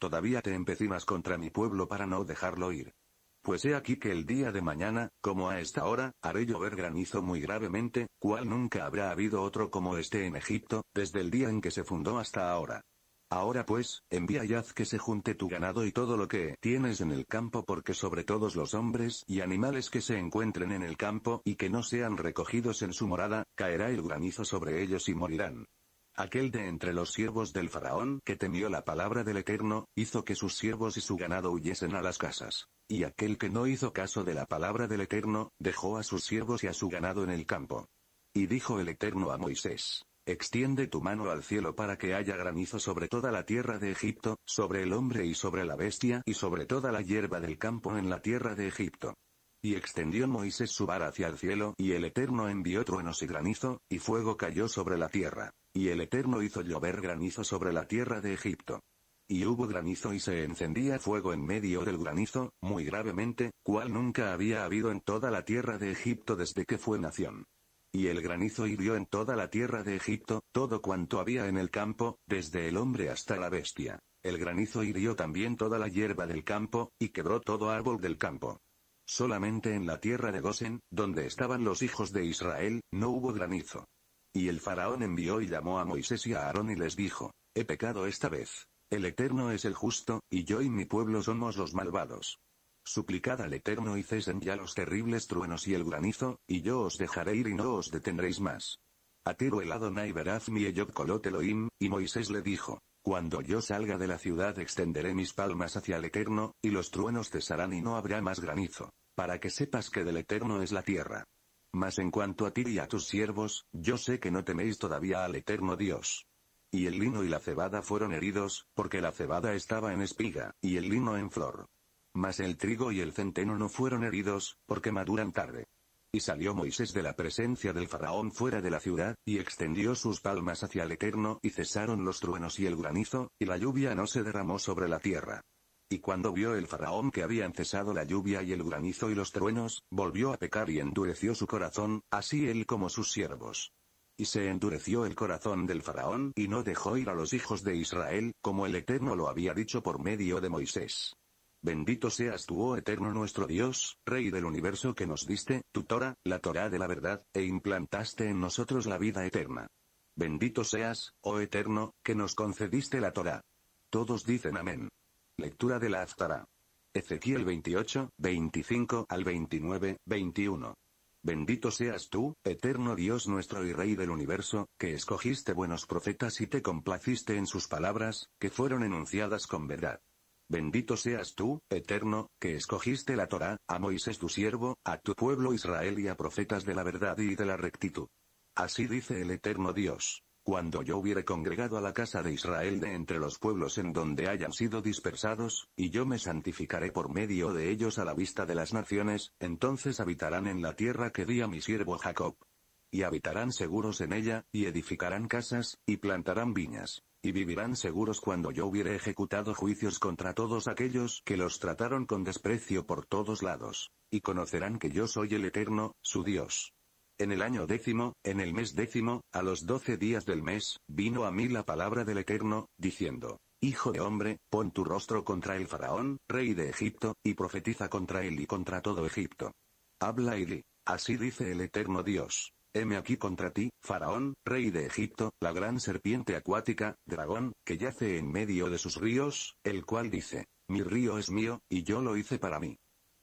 Todavía te empecinas contra mi pueblo para no dejarlo ir. Pues he aquí que el día de mañana, como a esta hora, haré llover granizo muy gravemente, cual nunca habrá habido otro como este en Egipto, desde el día en que se fundó hasta ahora. Ahora pues, envía y haz que se junte tu ganado y todo lo que tienes en el campo porque sobre todos los hombres y animales que se encuentren en el campo y que no sean recogidos en su morada, caerá el granizo sobre ellos y morirán. Aquel de entre los siervos del faraón que temió la palabra del Eterno, hizo que sus siervos y su ganado huyesen a las casas. Y aquel que no hizo caso de la palabra del Eterno, dejó a sus siervos y a su ganado en el campo. Y dijo el Eterno a Moisés, Extiende tu mano al cielo para que haya granizo sobre toda la tierra de Egipto, sobre el hombre y sobre la bestia y sobre toda la hierba del campo en la tierra de Egipto. Y extendió Moisés su vara hacia el cielo, y el Eterno envió truenos y granizo, y fuego cayó sobre la tierra. Y el Eterno hizo llover granizo sobre la tierra de Egipto. Y hubo granizo y se encendía fuego en medio del granizo, muy gravemente, cual nunca había habido en toda la tierra de Egipto desde que fue nación. Y el granizo hirió en toda la tierra de Egipto, todo cuanto había en el campo, desde el hombre hasta la bestia. El granizo hirió también toda la hierba del campo, y quebró todo árbol del campo. Solamente en la tierra de Gosen, donde estaban los hijos de Israel, no hubo granizo. Y el faraón envió y llamó a Moisés y a Aarón y les dijo, He pecado esta vez, el Eterno es el justo, y yo y mi pueblo somos los malvados. Suplicad al Eterno y cesen ya los terribles truenos y el granizo, y yo os dejaré ir y no os detendréis más. A Tiro el Adonai veraz mi kolot y Moisés le dijo, Cuando yo salga de la ciudad extenderé mis palmas hacia el Eterno, y los truenos cesarán y no habrá más granizo, para que sepas que del Eterno es la tierra. Mas en cuanto a ti y a tus siervos, yo sé que no teméis todavía al Eterno Dios y el lino y la cebada fueron heridos, porque la cebada estaba en espiga, y el lino en flor. Mas el trigo y el centeno no fueron heridos, porque maduran tarde. Y salió Moisés de la presencia del faraón fuera de la ciudad, y extendió sus palmas hacia el Eterno, y cesaron los truenos y el granizo, y la lluvia no se derramó sobre la tierra. Y cuando vio el faraón que habían cesado la lluvia y el granizo y los truenos, volvió a pecar y endureció su corazón, así él como sus siervos. Y se endureció el corazón del faraón y no dejó ir a los hijos de Israel, como el Eterno lo había dicho por medio de Moisés. Bendito seas tú, oh Eterno nuestro Dios, Rey del universo que nos diste, tu Torah, la Torah de la verdad, e implantaste en nosotros la vida eterna. Bendito seas, oh Eterno, que nos concediste la Torah. Todos dicen amén. Lectura de la haftará. Ezequiel 28, 25 al 29, 21. Bendito seas tú, eterno Dios nuestro y Rey del universo, que escogiste buenos profetas y te complaciste en sus palabras, que fueron enunciadas con verdad. Bendito seas tú, eterno, que escogiste la Torá, a Moisés tu siervo, a tu pueblo Israel y a profetas de la verdad y de la rectitud. Así dice el eterno Dios. Cuando yo hubiere congregado a la casa de Israel de entre los pueblos en donde hayan sido dispersados, y yo me santificaré por medio de ellos a la vista de las naciones, entonces habitarán en la tierra que di a mi siervo Jacob. Y habitarán seguros en ella, y edificarán casas, y plantarán viñas y vivirán seguros cuando yo hubiere ejecutado juicios contra todos aquellos que los trataron con desprecio por todos lados, y conocerán que yo soy el Eterno, su Dios. En el año décimo, en el mes décimo, a los doce días del mes, vino a mí la palabra del Eterno, diciendo, Hijo de hombre, pon tu rostro contra el faraón, rey de Egipto, y profetiza contra él y contra todo Egipto. Habla y di, así dice el Eterno Dios. Heme aquí contra ti, faraón, rey de Egipto, la gran serpiente acuática, dragón, que yace en medio de sus ríos, el cual dice, mi río es mío, y yo lo hice para mí.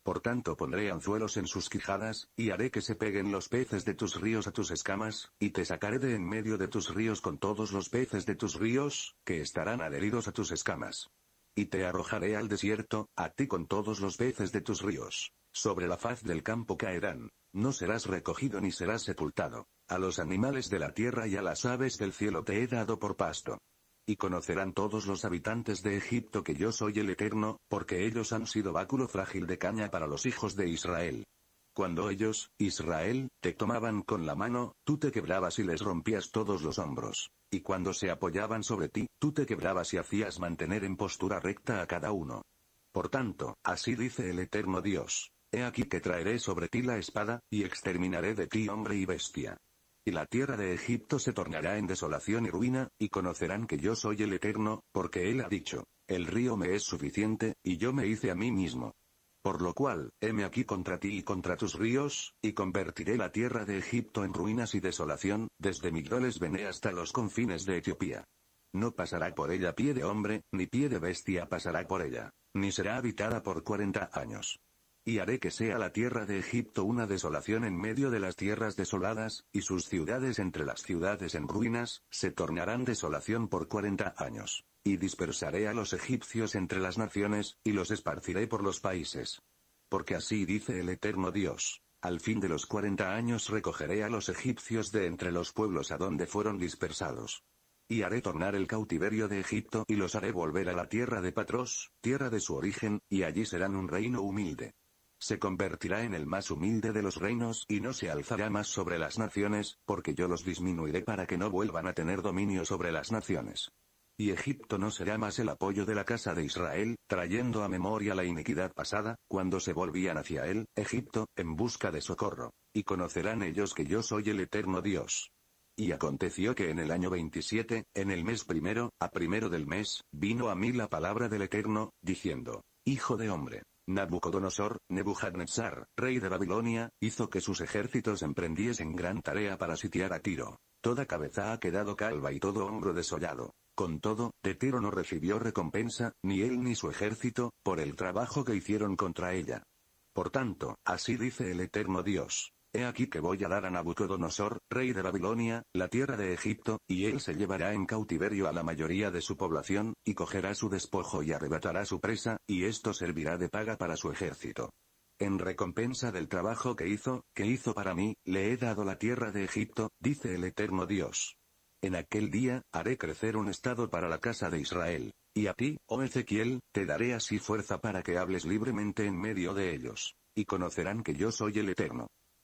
Por tanto pondré anzuelos en sus quijadas, y haré que se peguen los peces de tus ríos a tus escamas, y te sacaré de en medio de tus ríos con todos los peces de tus ríos, que estarán adheridos a tus escamas. Y te arrojaré al desierto, a ti con todos los peces de tus ríos. Sobre la faz del campo caerán. No serás recogido ni serás sepultado. A los animales de la tierra y a las aves del cielo te he dado por pasto. Y conocerán todos los habitantes de Egipto que yo soy el Eterno, porque ellos han sido báculo frágil de caña para los hijos de Israel. Cuando ellos, Israel, te tomaban con la mano, tú te quebrabas y les rompías todos los hombros. Y cuando se apoyaban sobre ti, tú te quebrabas y hacías mantener en postura recta a cada uno. Por tanto, así dice el Eterno Dios. He aquí que traeré sobre ti la espada, y exterminaré de ti hombre y bestia y la tierra de Egipto se tornará en desolación y ruina, y conocerán que yo soy el Eterno, porque Él ha dicho, el río me es suficiente, y yo me hice a mí mismo. Por lo cual, heme aquí contra ti y contra tus ríos, y convertiré la tierra de Egipto en ruinas y desolación, desde Migdoles Bene hasta los confines de Etiopía. No pasará por ella pie de hombre, ni pie de bestia pasará por ella, ni será habitada por cuarenta años. Y haré que sea la tierra de Egipto una desolación en medio de las tierras desoladas, y sus ciudades entre las ciudades en ruinas, se tornarán desolación por cuarenta años. Y dispersaré a los egipcios entre las naciones, y los esparciré por los países. Porque así dice el eterno Dios. Al fin de los cuarenta años recogeré a los egipcios de entre los pueblos a donde fueron dispersados. Y haré tornar el cautiverio de Egipto y los haré volver a la tierra de Patros, tierra de su origen, y allí serán un reino humilde se convertirá en el más humilde de los reinos y no se alzará más sobre las naciones, porque yo los disminuiré para que no vuelvan a tener dominio sobre las naciones. Y Egipto no será más el apoyo de la casa de Israel, trayendo a memoria la iniquidad pasada, cuando se volvían hacia él, Egipto, en busca de socorro. Y conocerán ellos que yo soy el eterno Dios. Y aconteció que en el año 27, en el mes primero, a primero del mes, vino a mí la palabra del Eterno, diciendo, Hijo de hombre, Nabucodonosor, Nebuchadnezzar, rey de Babilonia, hizo que sus ejércitos emprendiesen gran tarea para sitiar a Tiro. Toda cabeza ha quedado calva y todo hombro desollado. Con todo, de Tiro no recibió recompensa, ni él ni su ejército, por el trabajo que hicieron contra ella. Por tanto, así dice el Eterno Dios. He aquí que voy a dar a Nabucodonosor, rey de Babilonia, la tierra de Egipto, y él se llevará en cautiverio a la mayoría de su población, y cogerá su despojo y arrebatará su presa, y esto servirá de paga para su ejército. En recompensa del trabajo que hizo, que hizo para mí, le he dado la tierra de Egipto, dice el eterno Dios. En aquel día, haré crecer un estado para la casa de Israel. Y a ti, oh Ezequiel, te daré así fuerza para que hables libremente en medio de ellos. Y conocerán que yo soy el Eterno.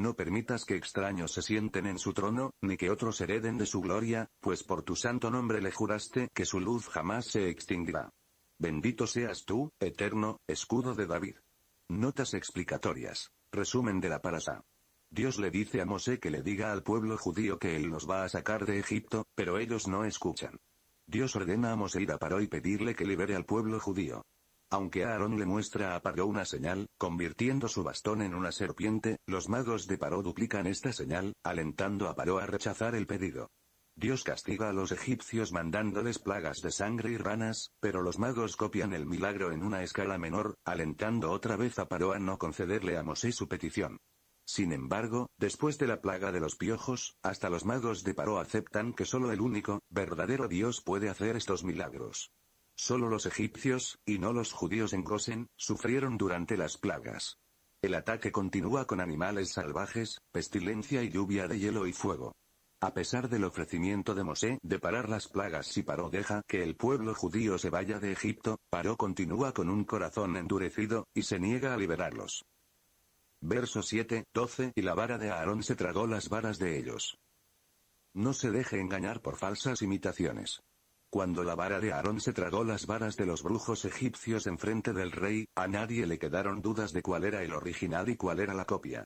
No permitas que extraños se sienten en su trono, ni que otros hereden de su gloria, pues por tu santo nombre le juraste que su luz jamás se extinguirá. Bendito seas tú, eterno, escudo de David. Notas explicatorias. Resumen de la parasa. Dios le dice a Mosé que le diga al pueblo judío que él los va a sacar de Egipto, pero ellos no escuchan. Dios ordena a Mosé ir a Paró y pedirle que libere al pueblo judío. Aunque Aarón le muestra a Paro una señal, convirtiendo su bastón en una serpiente, los magos de Paro duplican esta señal, alentando a Paro a rechazar el pedido. Dios castiga a los egipcios mandándoles plagas de sangre y ranas, pero los magos copian el milagro en una escala menor, alentando otra vez a Paro a no concederle a Mosé su petición. Sin embargo, después de la plaga de los piojos, hasta los magos de Paró aceptan que solo el único, verdadero Dios puede hacer estos milagros. Solo los egipcios, y no los judíos en Gosen, sufrieron durante las plagas. El ataque continúa con animales salvajes, pestilencia y lluvia de hielo y fuego. A pesar del ofrecimiento de Mosé de parar las plagas si paró deja que el pueblo judío se vaya de Egipto, Paró continúa con un corazón endurecido, y se niega a liberarlos. Verso 7, 12 Y la vara de Aarón se tragó las varas de ellos. No se deje engañar por falsas imitaciones. Cuando la vara de Aarón se tragó las varas de los brujos egipcios enfrente del rey, a nadie le quedaron dudas de cuál era el original y cuál era la copia.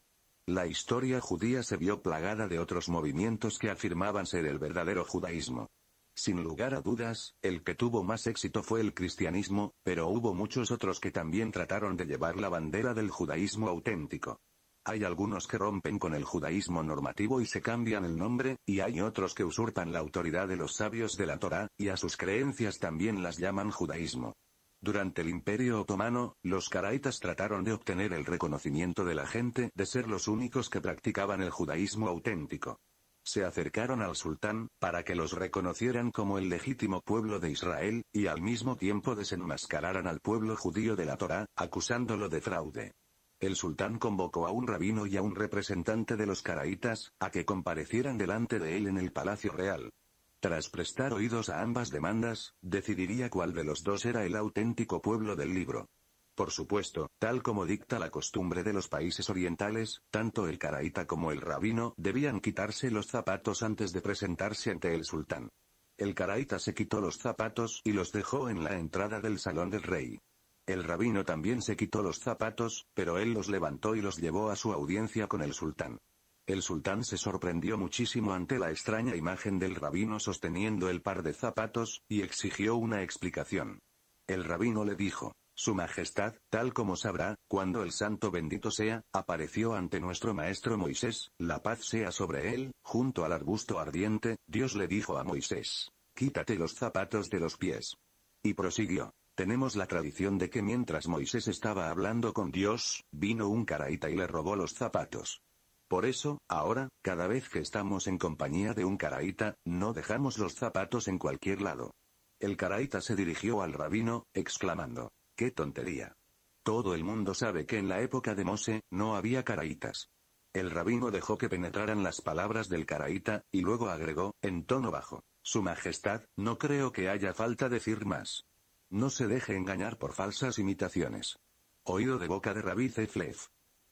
La historia judía se vio plagada de otros movimientos que afirmaban ser el verdadero judaísmo. Sin lugar a dudas, el que tuvo más éxito fue el cristianismo, pero hubo muchos otros que también trataron de llevar la bandera del judaísmo auténtico. Hay algunos que rompen con el judaísmo normativo y se cambian el nombre, y hay otros que usurpan la autoridad de los sabios de la Torah, y a sus creencias también las llaman judaísmo. Durante el Imperio Otomano, los caraitas trataron de obtener el reconocimiento de la gente de ser los únicos que practicaban el judaísmo auténtico. Se acercaron al sultán, para que los reconocieran como el legítimo pueblo de Israel, y al mismo tiempo desenmascararan al pueblo judío de la Torah, acusándolo de fraude el sultán convocó a un rabino y a un representante de los caraítas, a que comparecieran delante de él en el Palacio Real. Tras prestar oídos a ambas demandas, decidiría cuál de los dos era el auténtico pueblo del libro. Por supuesto, tal como dicta la costumbre de los países orientales, tanto el caraíta como el rabino debían quitarse los zapatos antes de presentarse ante el sultán. El caraíta se quitó los zapatos y los dejó en la entrada del salón del rey. El rabino también se quitó los zapatos, pero él los levantó y los llevó a su audiencia con el sultán. El sultán se sorprendió muchísimo ante la extraña imagen del rabino sosteniendo el par de zapatos, y exigió una explicación. El rabino le dijo, Su Majestad, tal como sabrá, cuando el santo bendito sea, apareció ante nuestro maestro Moisés, la paz sea sobre él, junto al arbusto ardiente, Dios le dijo a Moisés, Quítate los zapatos de los pies. Y prosiguió, tenemos la tradición de que mientras Moisés estaba hablando con Dios, vino un caraíta y le robó los zapatos. Por eso, ahora, cada vez que estamos en compañía de un caraíta, no dejamos los zapatos en cualquier lado. El caraíta se dirigió al rabino, exclamando, ¡qué tontería! Todo el mundo sabe que en la época de Mose, no había caraítas. El rabino dejó que penetraran las palabras del caraíta, y luego agregó, en tono bajo, Su Majestad, no creo que haya falta decir más. No se deje engañar por falsas imitaciones. Oído de boca de Rabí Zeflef.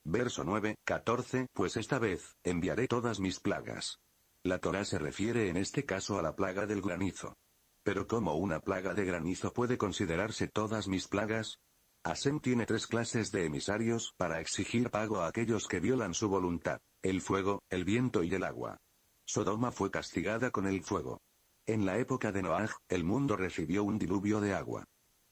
Verso 9, 14, pues esta vez, enviaré todas mis plagas. La Torah se refiere en este caso a la plaga del granizo. Pero ¿cómo una plaga de granizo puede considerarse todas mis plagas? Asem tiene tres clases de emisarios para exigir pago a aquellos que violan su voluntad, el fuego, el viento y el agua. Sodoma fue castigada con el fuego. En la época de Noah, el mundo recibió un diluvio de agua.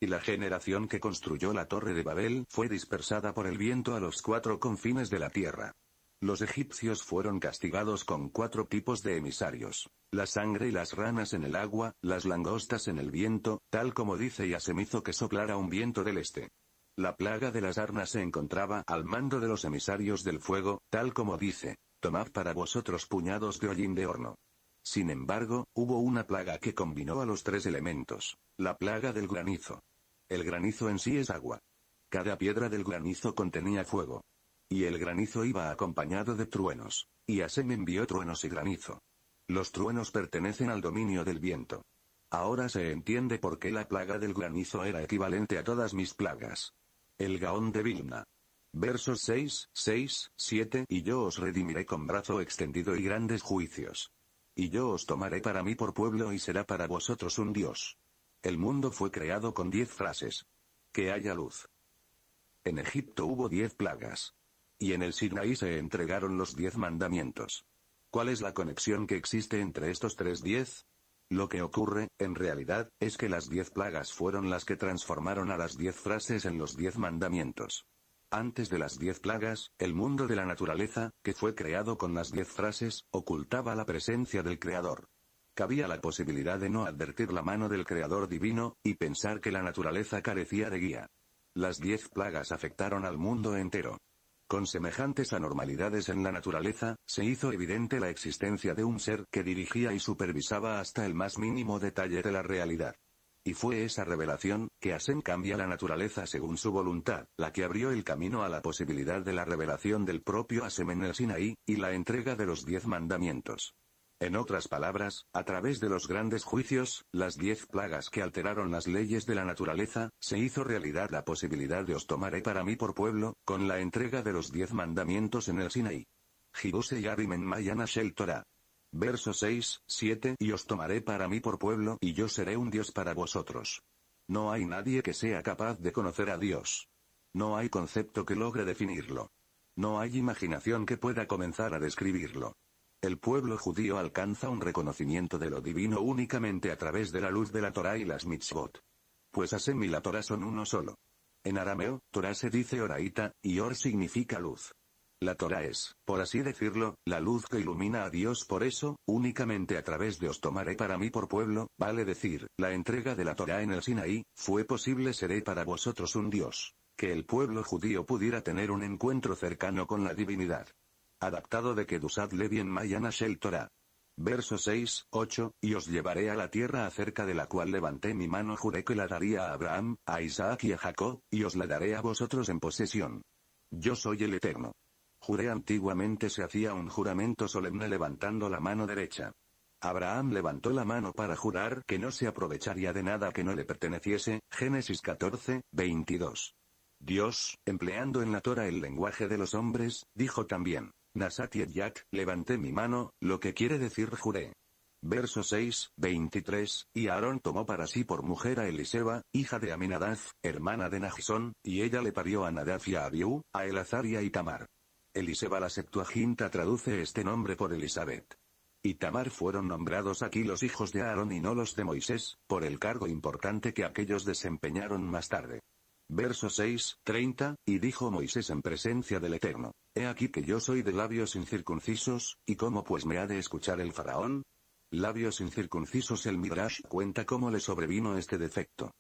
Y la generación que construyó la torre de Babel fue dispersada por el viento a los cuatro confines de la tierra. Los egipcios fueron castigados con cuatro tipos de emisarios. La sangre y las ranas en el agua, las langostas en el viento, tal como dice y asemizo que soplara un viento del este. La plaga de las arnas se encontraba al mando de los emisarios del fuego, tal como dice, tomad para vosotros puñados de hollín de horno. Sin embargo, hubo una plaga que combinó a los tres elementos. La plaga del granizo. El granizo en sí es agua. Cada piedra del granizo contenía fuego. Y el granizo iba acompañado de truenos. Y me envió truenos y granizo. Los truenos pertenecen al dominio del viento. Ahora se entiende por qué la plaga del granizo era equivalente a todas mis plagas. El Gaón de Vilna. Versos 6, 6, 7 Y yo os redimiré con brazo extendido y grandes juicios. Y yo os tomaré para mí por pueblo y será para vosotros un Dios. El mundo fue creado con diez frases. Que haya luz. En Egipto hubo diez plagas. Y en el Sinaí se entregaron los diez mandamientos. ¿Cuál es la conexión que existe entre estos tres diez? Lo que ocurre, en realidad, es que las diez plagas fueron las que transformaron a las diez frases en los diez mandamientos. Antes de las diez plagas, el mundo de la naturaleza, que fue creado con las diez frases, ocultaba la presencia del Creador. Cabía la posibilidad de no advertir la mano del Creador divino, y pensar que la naturaleza carecía de guía. Las diez plagas afectaron al mundo entero. Con semejantes anormalidades en la naturaleza, se hizo evidente la existencia de un ser que dirigía y supervisaba hasta el más mínimo detalle de la realidad. Y fue esa revelación, que Asen cambia la naturaleza según su voluntad, la que abrió el camino a la posibilidad de la revelación del propio Asem en el Sinaí, y la entrega de los diez mandamientos. En otras palabras, a través de los grandes juicios, las diez plagas que alteraron las leyes de la naturaleza, se hizo realidad la posibilidad de os tomaré para mí por pueblo, con la entrega de los diez mandamientos en el Sinaí. Jibuse en Mayana Shel Verso 6, 7 Y os tomaré para mí por pueblo y yo seré un Dios para vosotros. No hay nadie que sea capaz de conocer a Dios. No hay concepto que logre definirlo. No hay imaginación que pueda comenzar a describirlo. El pueblo judío alcanza un reconocimiento de lo divino únicamente a través de la luz de la Torá y las mitzvot. Pues Hashem y la Torah son uno solo. En arameo, Torá se dice oraita, y or significa luz. La Torah es, por así decirlo, la luz que ilumina a Dios por eso, únicamente a través de os tomaré para mí por pueblo, vale decir, la entrega de la Torah en el Sinaí, fue posible seré para vosotros un Dios. Que el pueblo judío pudiera tener un encuentro cercano con la divinidad. Adaptado de Kedusat Levi en Mayana Shel Torah. Verso 6, 8, y os llevaré a la tierra acerca de la cual levanté mi mano juré que la daría a Abraham, a Isaac y a Jacob, y os la daré a vosotros en posesión. Yo soy el Eterno. Juré antiguamente se hacía un juramento solemne levantando la mano derecha. Abraham levantó la mano para jurar que no se aprovecharía de nada que no le perteneciese, Génesis 14, 22. Dios, empleando en la Torah el lenguaje de los hombres, dijo también, y Yak, levanté mi mano, lo que quiere decir juré. Verso 6, 23, y Aarón tomó para sí por mujer a Eliseba, hija de Aminadaz, hermana de Najisón, y ella le parió a Nadaf y a Abiú, a Elazar y a Itamar. Eliseba la Septuaginta traduce este nombre por Elizabeth. Y Tamar fueron nombrados aquí los hijos de Aarón y no los de Moisés, por el cargo importante que aquellos desempeñaron más tarde. Verso 6, 30, y dijo Moisés en presencia del Eterno, He aquí que yo soy de labios incircuncisos, y cómo pues me ha de escuchar el faraón? Labios incircuncisos el Midrash cuenta cómo le sobrevino este defecto.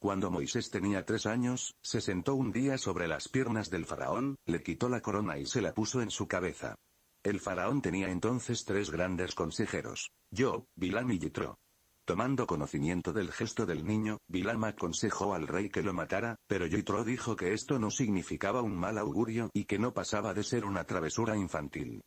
Cuando Moisés tenía tres años, se sentó un día sobre las piernas del faraón, le quitó la corona y se la puso en su cabeza. El faraón tenía entonces tres grandes consejeros, Yo, Bilam y Yitro. Tomando conocimiento del gesto del niño, Bilam aconsejó al rey que lo matara, pero Yitro dijo que esto no significaba un mal augurio y que no pasaba de ser una travesura infantil.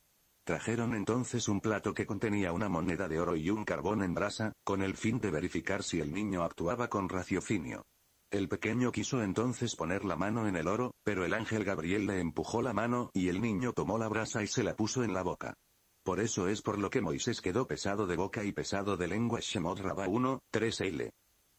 Trajeron entonces un plato que contenía una moneda de oro y un carbón en brasa, con el fin de verificar si el niño actuaba con raciocinio. El pequeño quiso entonces poner la mano en el oro, pero el ángel Gabriel le empujó la mano y el niño tomó la brasa y se la puso en la boca. Por eso es por lo que Moisés quedó pesado de boca y pesado de lengua Shemot Rabba 1, 3L.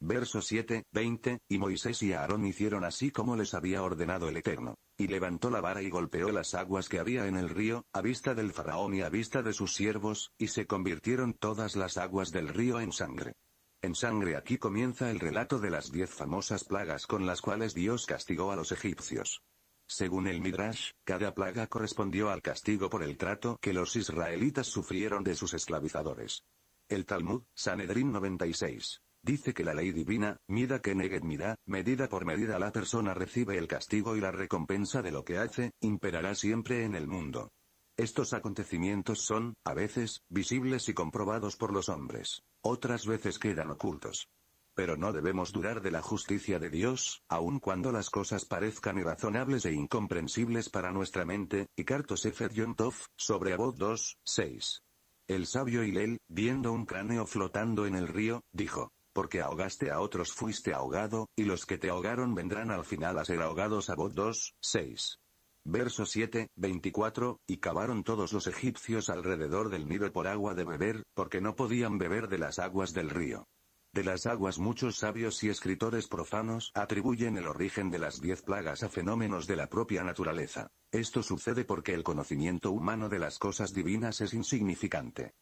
Verso 7, 20, y Moisés y Aarón hicieron así como les había ordenado el Eterno. Y levantó la vara y golpeó las aguas que había en el río, a vista del faraón y a vista de sus siervos, y se convirtieron todas las aguas del río en sangre. En sangre aquí comienza el relato de las diez famosas plagas con las cuales Dios castigó a los egipcios. Según el Midrash, cada plaga correspondió al castigo por el trato que los israelitas sufrieron de sus esclavizadores. El Talmud, Sanedrín 96. Dice que la ley divina, mida que neged mida, medida por medida la persona recibe el castigo y la recompensa de lo que hace, imperará siempre en el mundo. Estos acontecimientos son, a veces, visibles y comprobados por los hombres, otras veces quedan ocultos. Pero no debemos durar de la justicia de Dios, aun cuando las cosas parezcan irrazonables e incomprensibles para nuestra mente, y Cartos Yontov, sobre Abod 2, 6. El sabio Hillel, viendo un cráneo flotando en el río, dijo, porque ahogaste a otros fuiste ahogado, y los que te ahogaron vendrán al final a ser ahogados. a vos. 2, 6. Verso 7, 24, y cavaron todos los egipcios alrededor del nido por agua de beber, porque no podían beber de las aguas del río. De las aguas muchos sabios y escritores profanos atribuyen el origen de las diez plagas a fenómenos de la propia naturaleza. Esto sucede porque el conocimiento humano de las cosas divinas es insignificante.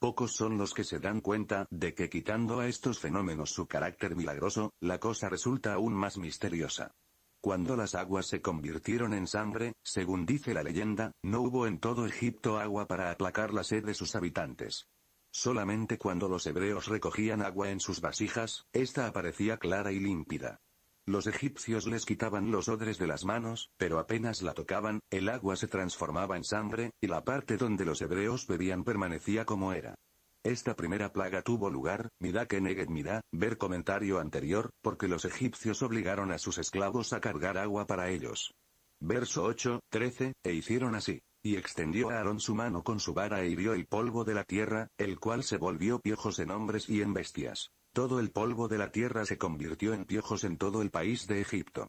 Pocos son los que se dan cuenta de que quitando a estos fenómenos su carácter milagroso, la cosa resulta aún más misteriosa. Cuando las aguas se convirtieron en sangre, según dice la leyenda, no hubo en todo Egipto agua para aplacar la sed de sus habitantes. Solamente cuando los hebreos recogían agua en sus vasijas, ésta aparecía clara y límpida. Los egipcios les quitaban los odres de las manos, pero apenas la tocaban, el agua se transformaba en sangre, y la parte donde los hebreos bebían permanecía como era. Esta primera plaga tuvo lugar, que Neged mira, ver comentario anterior, porque los egipcios obligaron a sus esclavos a cargar agua para ellos. Verso 8, 13, e hicieron así. Y extendió a Aarón su mano con su vara e hirió el polvo de la tierra, el cual se volvió piojos en hombres y en bestias. Todo el polvo de la tierra se convirtió en piojos en todo el país de Egipto.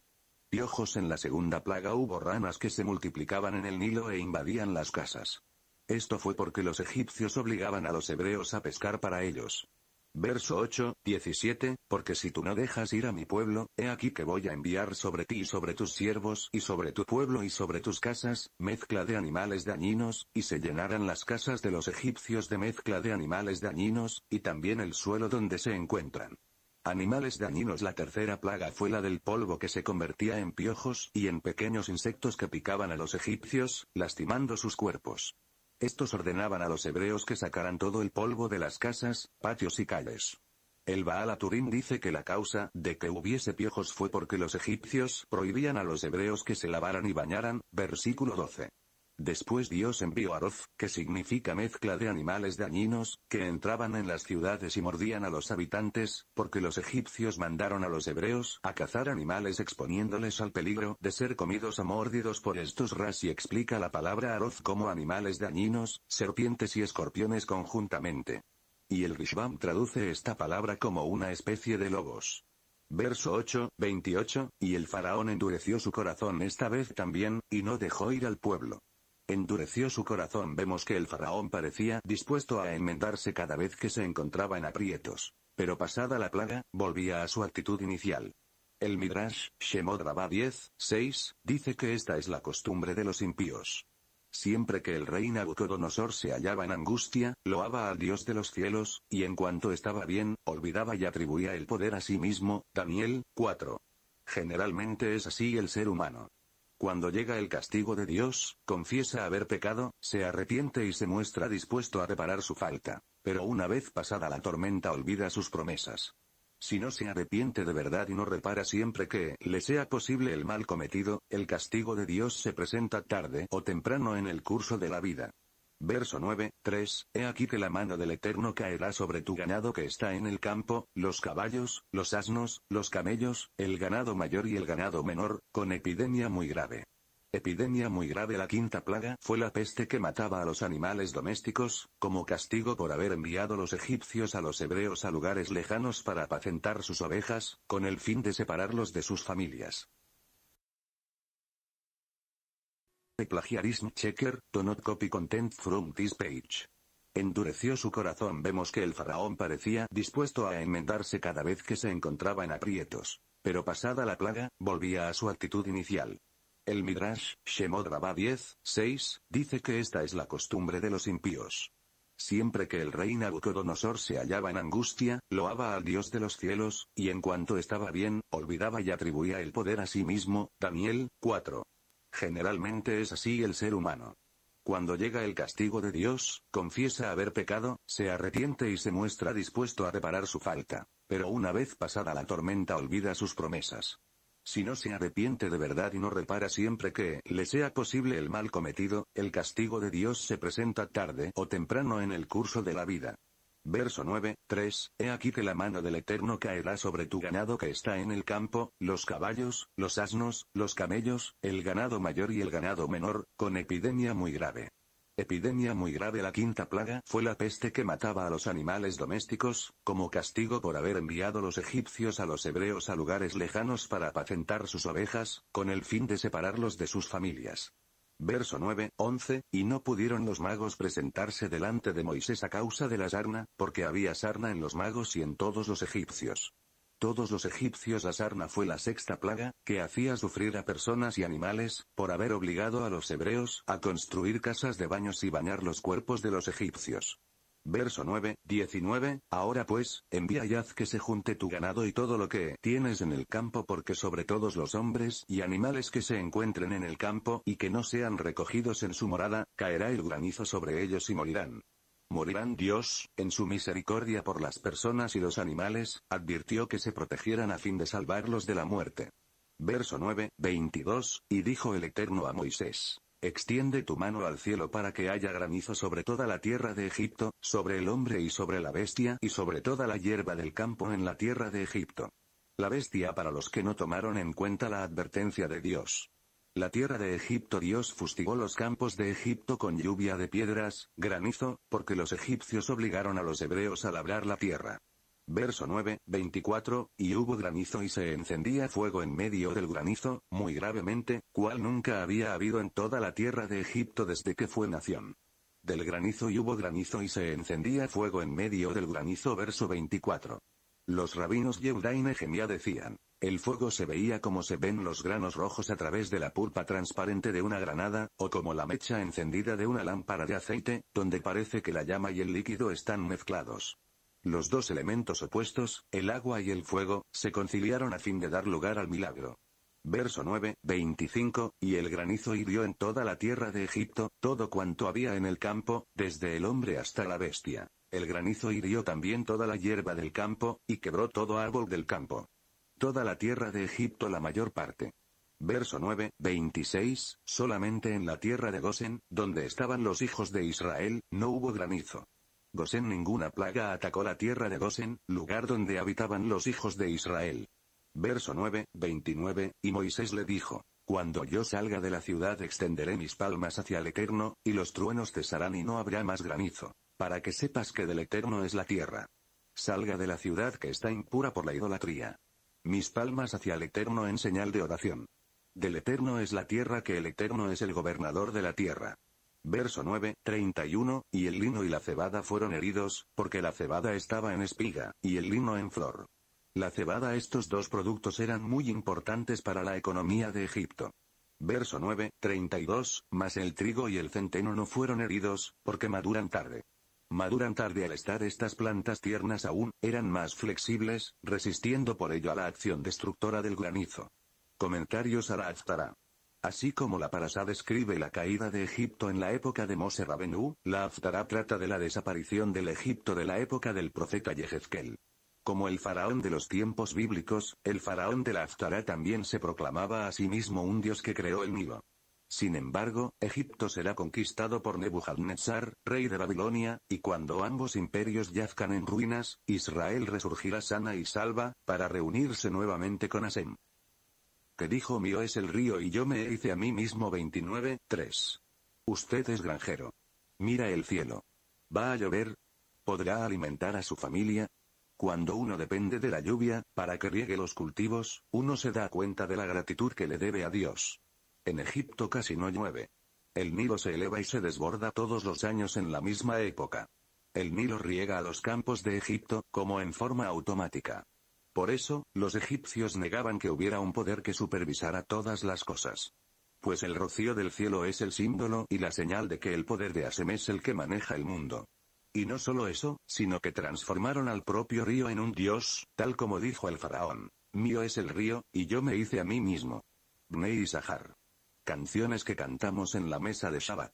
Piojos en la segunda plaga hubo ranas que se multiplicaban en el Nilo e invadían las casas. Esto fue porque los egipcios obligaban a los hebreos a pescar para ellos. Verso 8, 17, porque si tú no dejas ir a mi pueblo, he aquí que voy a enviar sobre ti y sobre tus siervos y sobre tu pueblo y sobre tus casas, mezcla de animales dañinos, y se llenarán las casas de los egipcios de mezcla de animales dañinos, y también el suelo donde se encuentran. Animales dañinos La tercera plaga fue la del polvo que se convertía en piojos y en pequeños insectos que picaban a los egipcios, lastimando sus cuerpos. Estos ordenaban a los hebreos que sacaran todo el polvo de las casas, patios y calles. El Baal dice que la causa de que hubiese piojos fue porque los egipcios prohibían a los hebreos que se lavaran y bañaran, versículo 12. Después Dios envió a Roth, que significa mezcla de animales dañinos, que entraban en las ciudades y mordían a los habitantes, porque los egipcios mandaron a los hebreos a cazar animales exponiéndoles al peligro de ser comidos o mordidos por estos. ras y explica la palabra Aroz como animales dañinos, serpientes y escorpiones conjuntamente. Y el Rishbam traduce esta palabra como una especie de lobos. Verso 8, 28, y el faraón endureció su corazón esta vez también, y no dejó ir al pueblo. Endureció su corazón. Vemos que el faraón parecía dispuesto a enmendarse cada vez que se encontraba en aprietos. Pero pasada la plaga, volvía a su actitud inicial. El Midrash, Shemot Rabá 10, 6, dice que esta es la costumbre de los impíos. Siempre que el rey Nabucodonosor se hallaba en angustia, loaba al Dios de los cielos, y en cuanto estaba bien, olvidaba y atribuía el poder a sí mismo, Daniel, 4. Generalmente es así el ser humano. Cuando llega el castigo de Dios, confiesa haber pecado, se arrepiente y se muestra dispuesto a reparar su falta. Pero una vez pasada la tormenta olvida sus promesas. Si no se arrepiente de verdad y no repara siempre que le sea posible el mal cometido, el castigo de Dios se presenta tarde o temprano en el curso de la vida. Verso 9, He aquí que la mano del Eterno caerá sobre tu ganado que está en el campo, los caballos, los asnos, los camellos, el ganado mayor y el ganado menor, con epidemia muy grave. Epidemia muy grave La quinta plaga fue la peste que mataba a los animales domésticos, como castigo por haber enviado los egipcios a los hebreos a lugares lejanos para apacentar sus ovejas, con el fin de separarlos de sus familias. plagiarism checker, do copy content from this page. Endureció su corazón. Vemos que el faraón parecía dispuesto a enmendarse cada vez que se encontraba en aprietos. Pero pasada la plaga, volvía a su actitud inicial. El Midrash, Shemot 10, 6, dice que esta es la costumbre de los impíos. Siempre que el rey Nabucodonosor se hallaba en angustia, loaba al Dios de los cielos, y en cuanto estaba bien, olvidaba y atribuía el poder a sí mismo. Daniel, 4. Generalmente es así el ser humano. Cuando llega el castigo de Dios, confiesa haber pecado, se arrepiente y se muestra dispuesto a reparar su falta. Pero una vez pasada la tormenta olvida sus promesas. Si no se arrepiente de verdad y no repara siempre que le sea posible el mal cometido, el castigo de Dios se presenta tarde o temprano en el curso de la vida. Verso 9, He aquí que la mano del Eterno caerá sobre tu ganado que está en el campo, los caballos, los asnos, los camellos, el ganado mayor y el ganado menor, con epidemia muy grave. Epidemia muy grave La quinta plaga fue la peste que mataba a los animales domésticos, como castigo por haber enviado los egipcios a los hebreos a lugares lejanos para apacentar sus ovejas, con el fin de separarlos de sus familias. Verso 9, 11, y no pudieron los magos presentarse delante de Moisés a causa de la sarna, porque había sarna en los magos y en todos los egipcios. Todos los egipcios la sarna fue la sexta plaga, que hacía sufrir a personas y animales, por haber obligado a los hebreos a construir casas de baños y bañar los cuerpos de los egipcios. Verso 9, 19, Ahora pues, envía y haz que se junte tu ganado y todo lo que tienes en el campo porque sobre todos los hombres y animales que se encuentren en el campo y que no sean recogidos en su morada, caerá el granizo sobre ellos y morirán. Morirán Dios, en su misericordia por las personas y los animales, advirtió que se protegieran a fin de salvarlos de la muerte. Verso 9, 22, y dijo el Eterno a Moisés, Extiende tu mano al cielo para que haya granizo sobre toda la tierra de Egipto, sobre el hombre y sobre la bestia y sobre toda la hierba del campo en la tierra de Egipto. La bestia para los que no tomaron en cuenta la advertencia de Dios. La tierra de Egipto Dios fustigó los campos de Egipto con lluvia de piedras, granizo, porque los egipcios obligaron a los hebreos a labrar la tierra. Verso 9, 24, y hubo granizo y se encendía fuego en medio del granizo, muy gravemente, cual nunca había habido en toda la tierra de Egipto desde que fue nación. Del granizo y hubo granizo y se encendía fuego en medio del granizo. Verso 24. Los rabinos Yehuda y decían, el fuego se veía como se ven los granos rojos a través de la pulpa transparente de una granada, o como la mecha encendida de una lámpara de aceite, donde parece que la llama y el líquido están mezclados. Los dos elementos opuestos, el agua y el fuego, se conciliaron a fin de dar lugar al milagro. Verso 9, 25, y el granizo hirió en toda la tierra de Egipto, todo cuanto había en el campo, desde el hombre hasta la bestia. El granizo hirió también toda la hierba del campo, y quebró todo árbol del campo. Toda la tierra de Egipto la mayor parte. Verso 9, 26, solamente en la tierra de Gosen, donde estaban los hijos de Israel, no hubo granizo. Gosen ninguna plaga atacó la tierra de Gosen, lugar donde habitaban los hijos de Israel. Verso 9, 29, y Moisés le dijo, Cuando yo salga de la ciudad extenderé mis palmas hacia el Eterno, y los truenos cesarán y no habrá más granizo, para que sepas que del Eterno es la tierra. Salga de la ciudad que está impura por la idolatría. Mis palmas hacia el Eterno en señal de oración. Del Eterno es la tierra que el Eterno es el gobernador de la tierra. Verso 9, 31, y el lino y la cebada fueron heridos, porque la cebada estaba en espiga, y el lino en flor. La cebada estos dos productos eran muy importantes para la economía de Egipto. Verso 9, 32, mas el trigo y el centeno no fueron heridos, porque maduran tarde. Maduran tarde al estar estas plantas tiernas aún, eran más flexibles, resistiendo por ello a la acción destructora del granizo. Comentarios a la Aftara. Así como la Parasá describe la caída de Egipto en la época de Moser Rabenu, la Aftará trata de la desaparición del Egipto de la época del profeta Yehezkel. Como el faraón de los tiempos bíblicos, el faraón de la Aftará también se proclamaba a sí mismo un dios que creó el Nilo. Sin embargo, Egipto será conquistado por Nebuchadnezzar, rey de Babilonia, y cuando ambos imperios yazcan en ruinas, Israel resurgirá sana y salva, para reunirse nuevamente con Asem dijo mío es el río y yo me hice a mí mismo 29, 3. Usted es granjero. Mira el cielo. ¿Va a llover? ¿Podrá alimentar a su familia? Cuando uno depende de la lluvia, para que riegue los cultivos, uno se da cuenta de la gratitud que le debe a Dios. En Egipto casi no llueve. El Nilo se eleva y se desborda todos los años en la misma época. El Nilo riega a los campos de Egipto, como en forma automática. Por eso, los egipcios negaban que hubiera un poder que supervisara todas las cosas. Pues el rocío del cielo es el símbolo y la señal de que el poder de Asem es el que maneja el mundo. Y no solo eso, sino que transformaron al propio río en un dios, tal como dijo el faraón. Mío es el río, y yo me hice a mí mismo. Bnei Sahar. Canciones que cantamos en la mesa de Shabbat.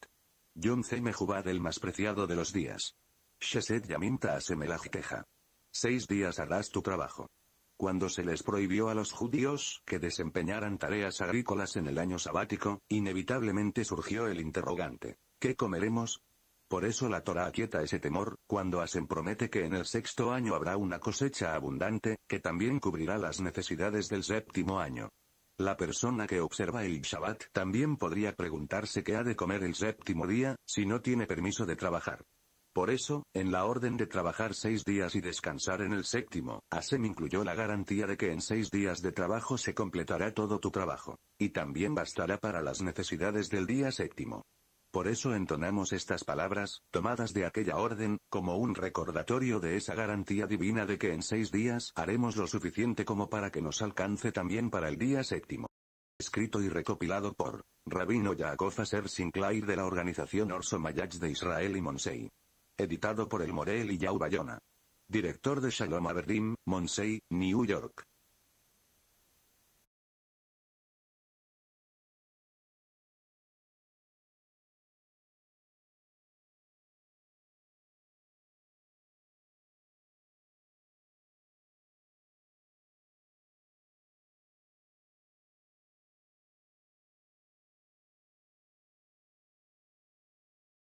Yom Mejubad el más preciado de los días. Shesed Yaminta Asemelajkeja. Seis días harás tu trabajo cuando se les prohibió a los judíos que desempeñaran tareas agrícolas en el año sabático, inevitablemente surgió el interrogante, ¿qué comeremos? Por eso la Torah aquieta ese temor, cuando Asen promete que en el sexto año habrá una cosecha abundante, que también cubrirá las necesidades del séptimo año. La persona que observa el Shabbat también podría preguntarse qué ha de comer el séptimo día, si no tiene permiso de trabajar. Por eso, en la orden de trabajar seis días y descansar en el séptimo, ASEM incluyó la garantía de que en seis días de trabajo se completará todo tu trabajo. Y también bastará para las necesidades del día séptimo. Por eso entonamos estas palabras, tomadas de aquella orden, como un recordatorio de esa garantía divina de que en seis días haremos lo suficiente como para que nos alcance también para el día séptimo. Escrito y recopilado por Rabino Yaakov Aser Sinclair de la organización Orso Mayach de Israel y Monsei. Editado por el Morel y Yau Bayona. Director de Shalom Aberdeen, Monsey, New York.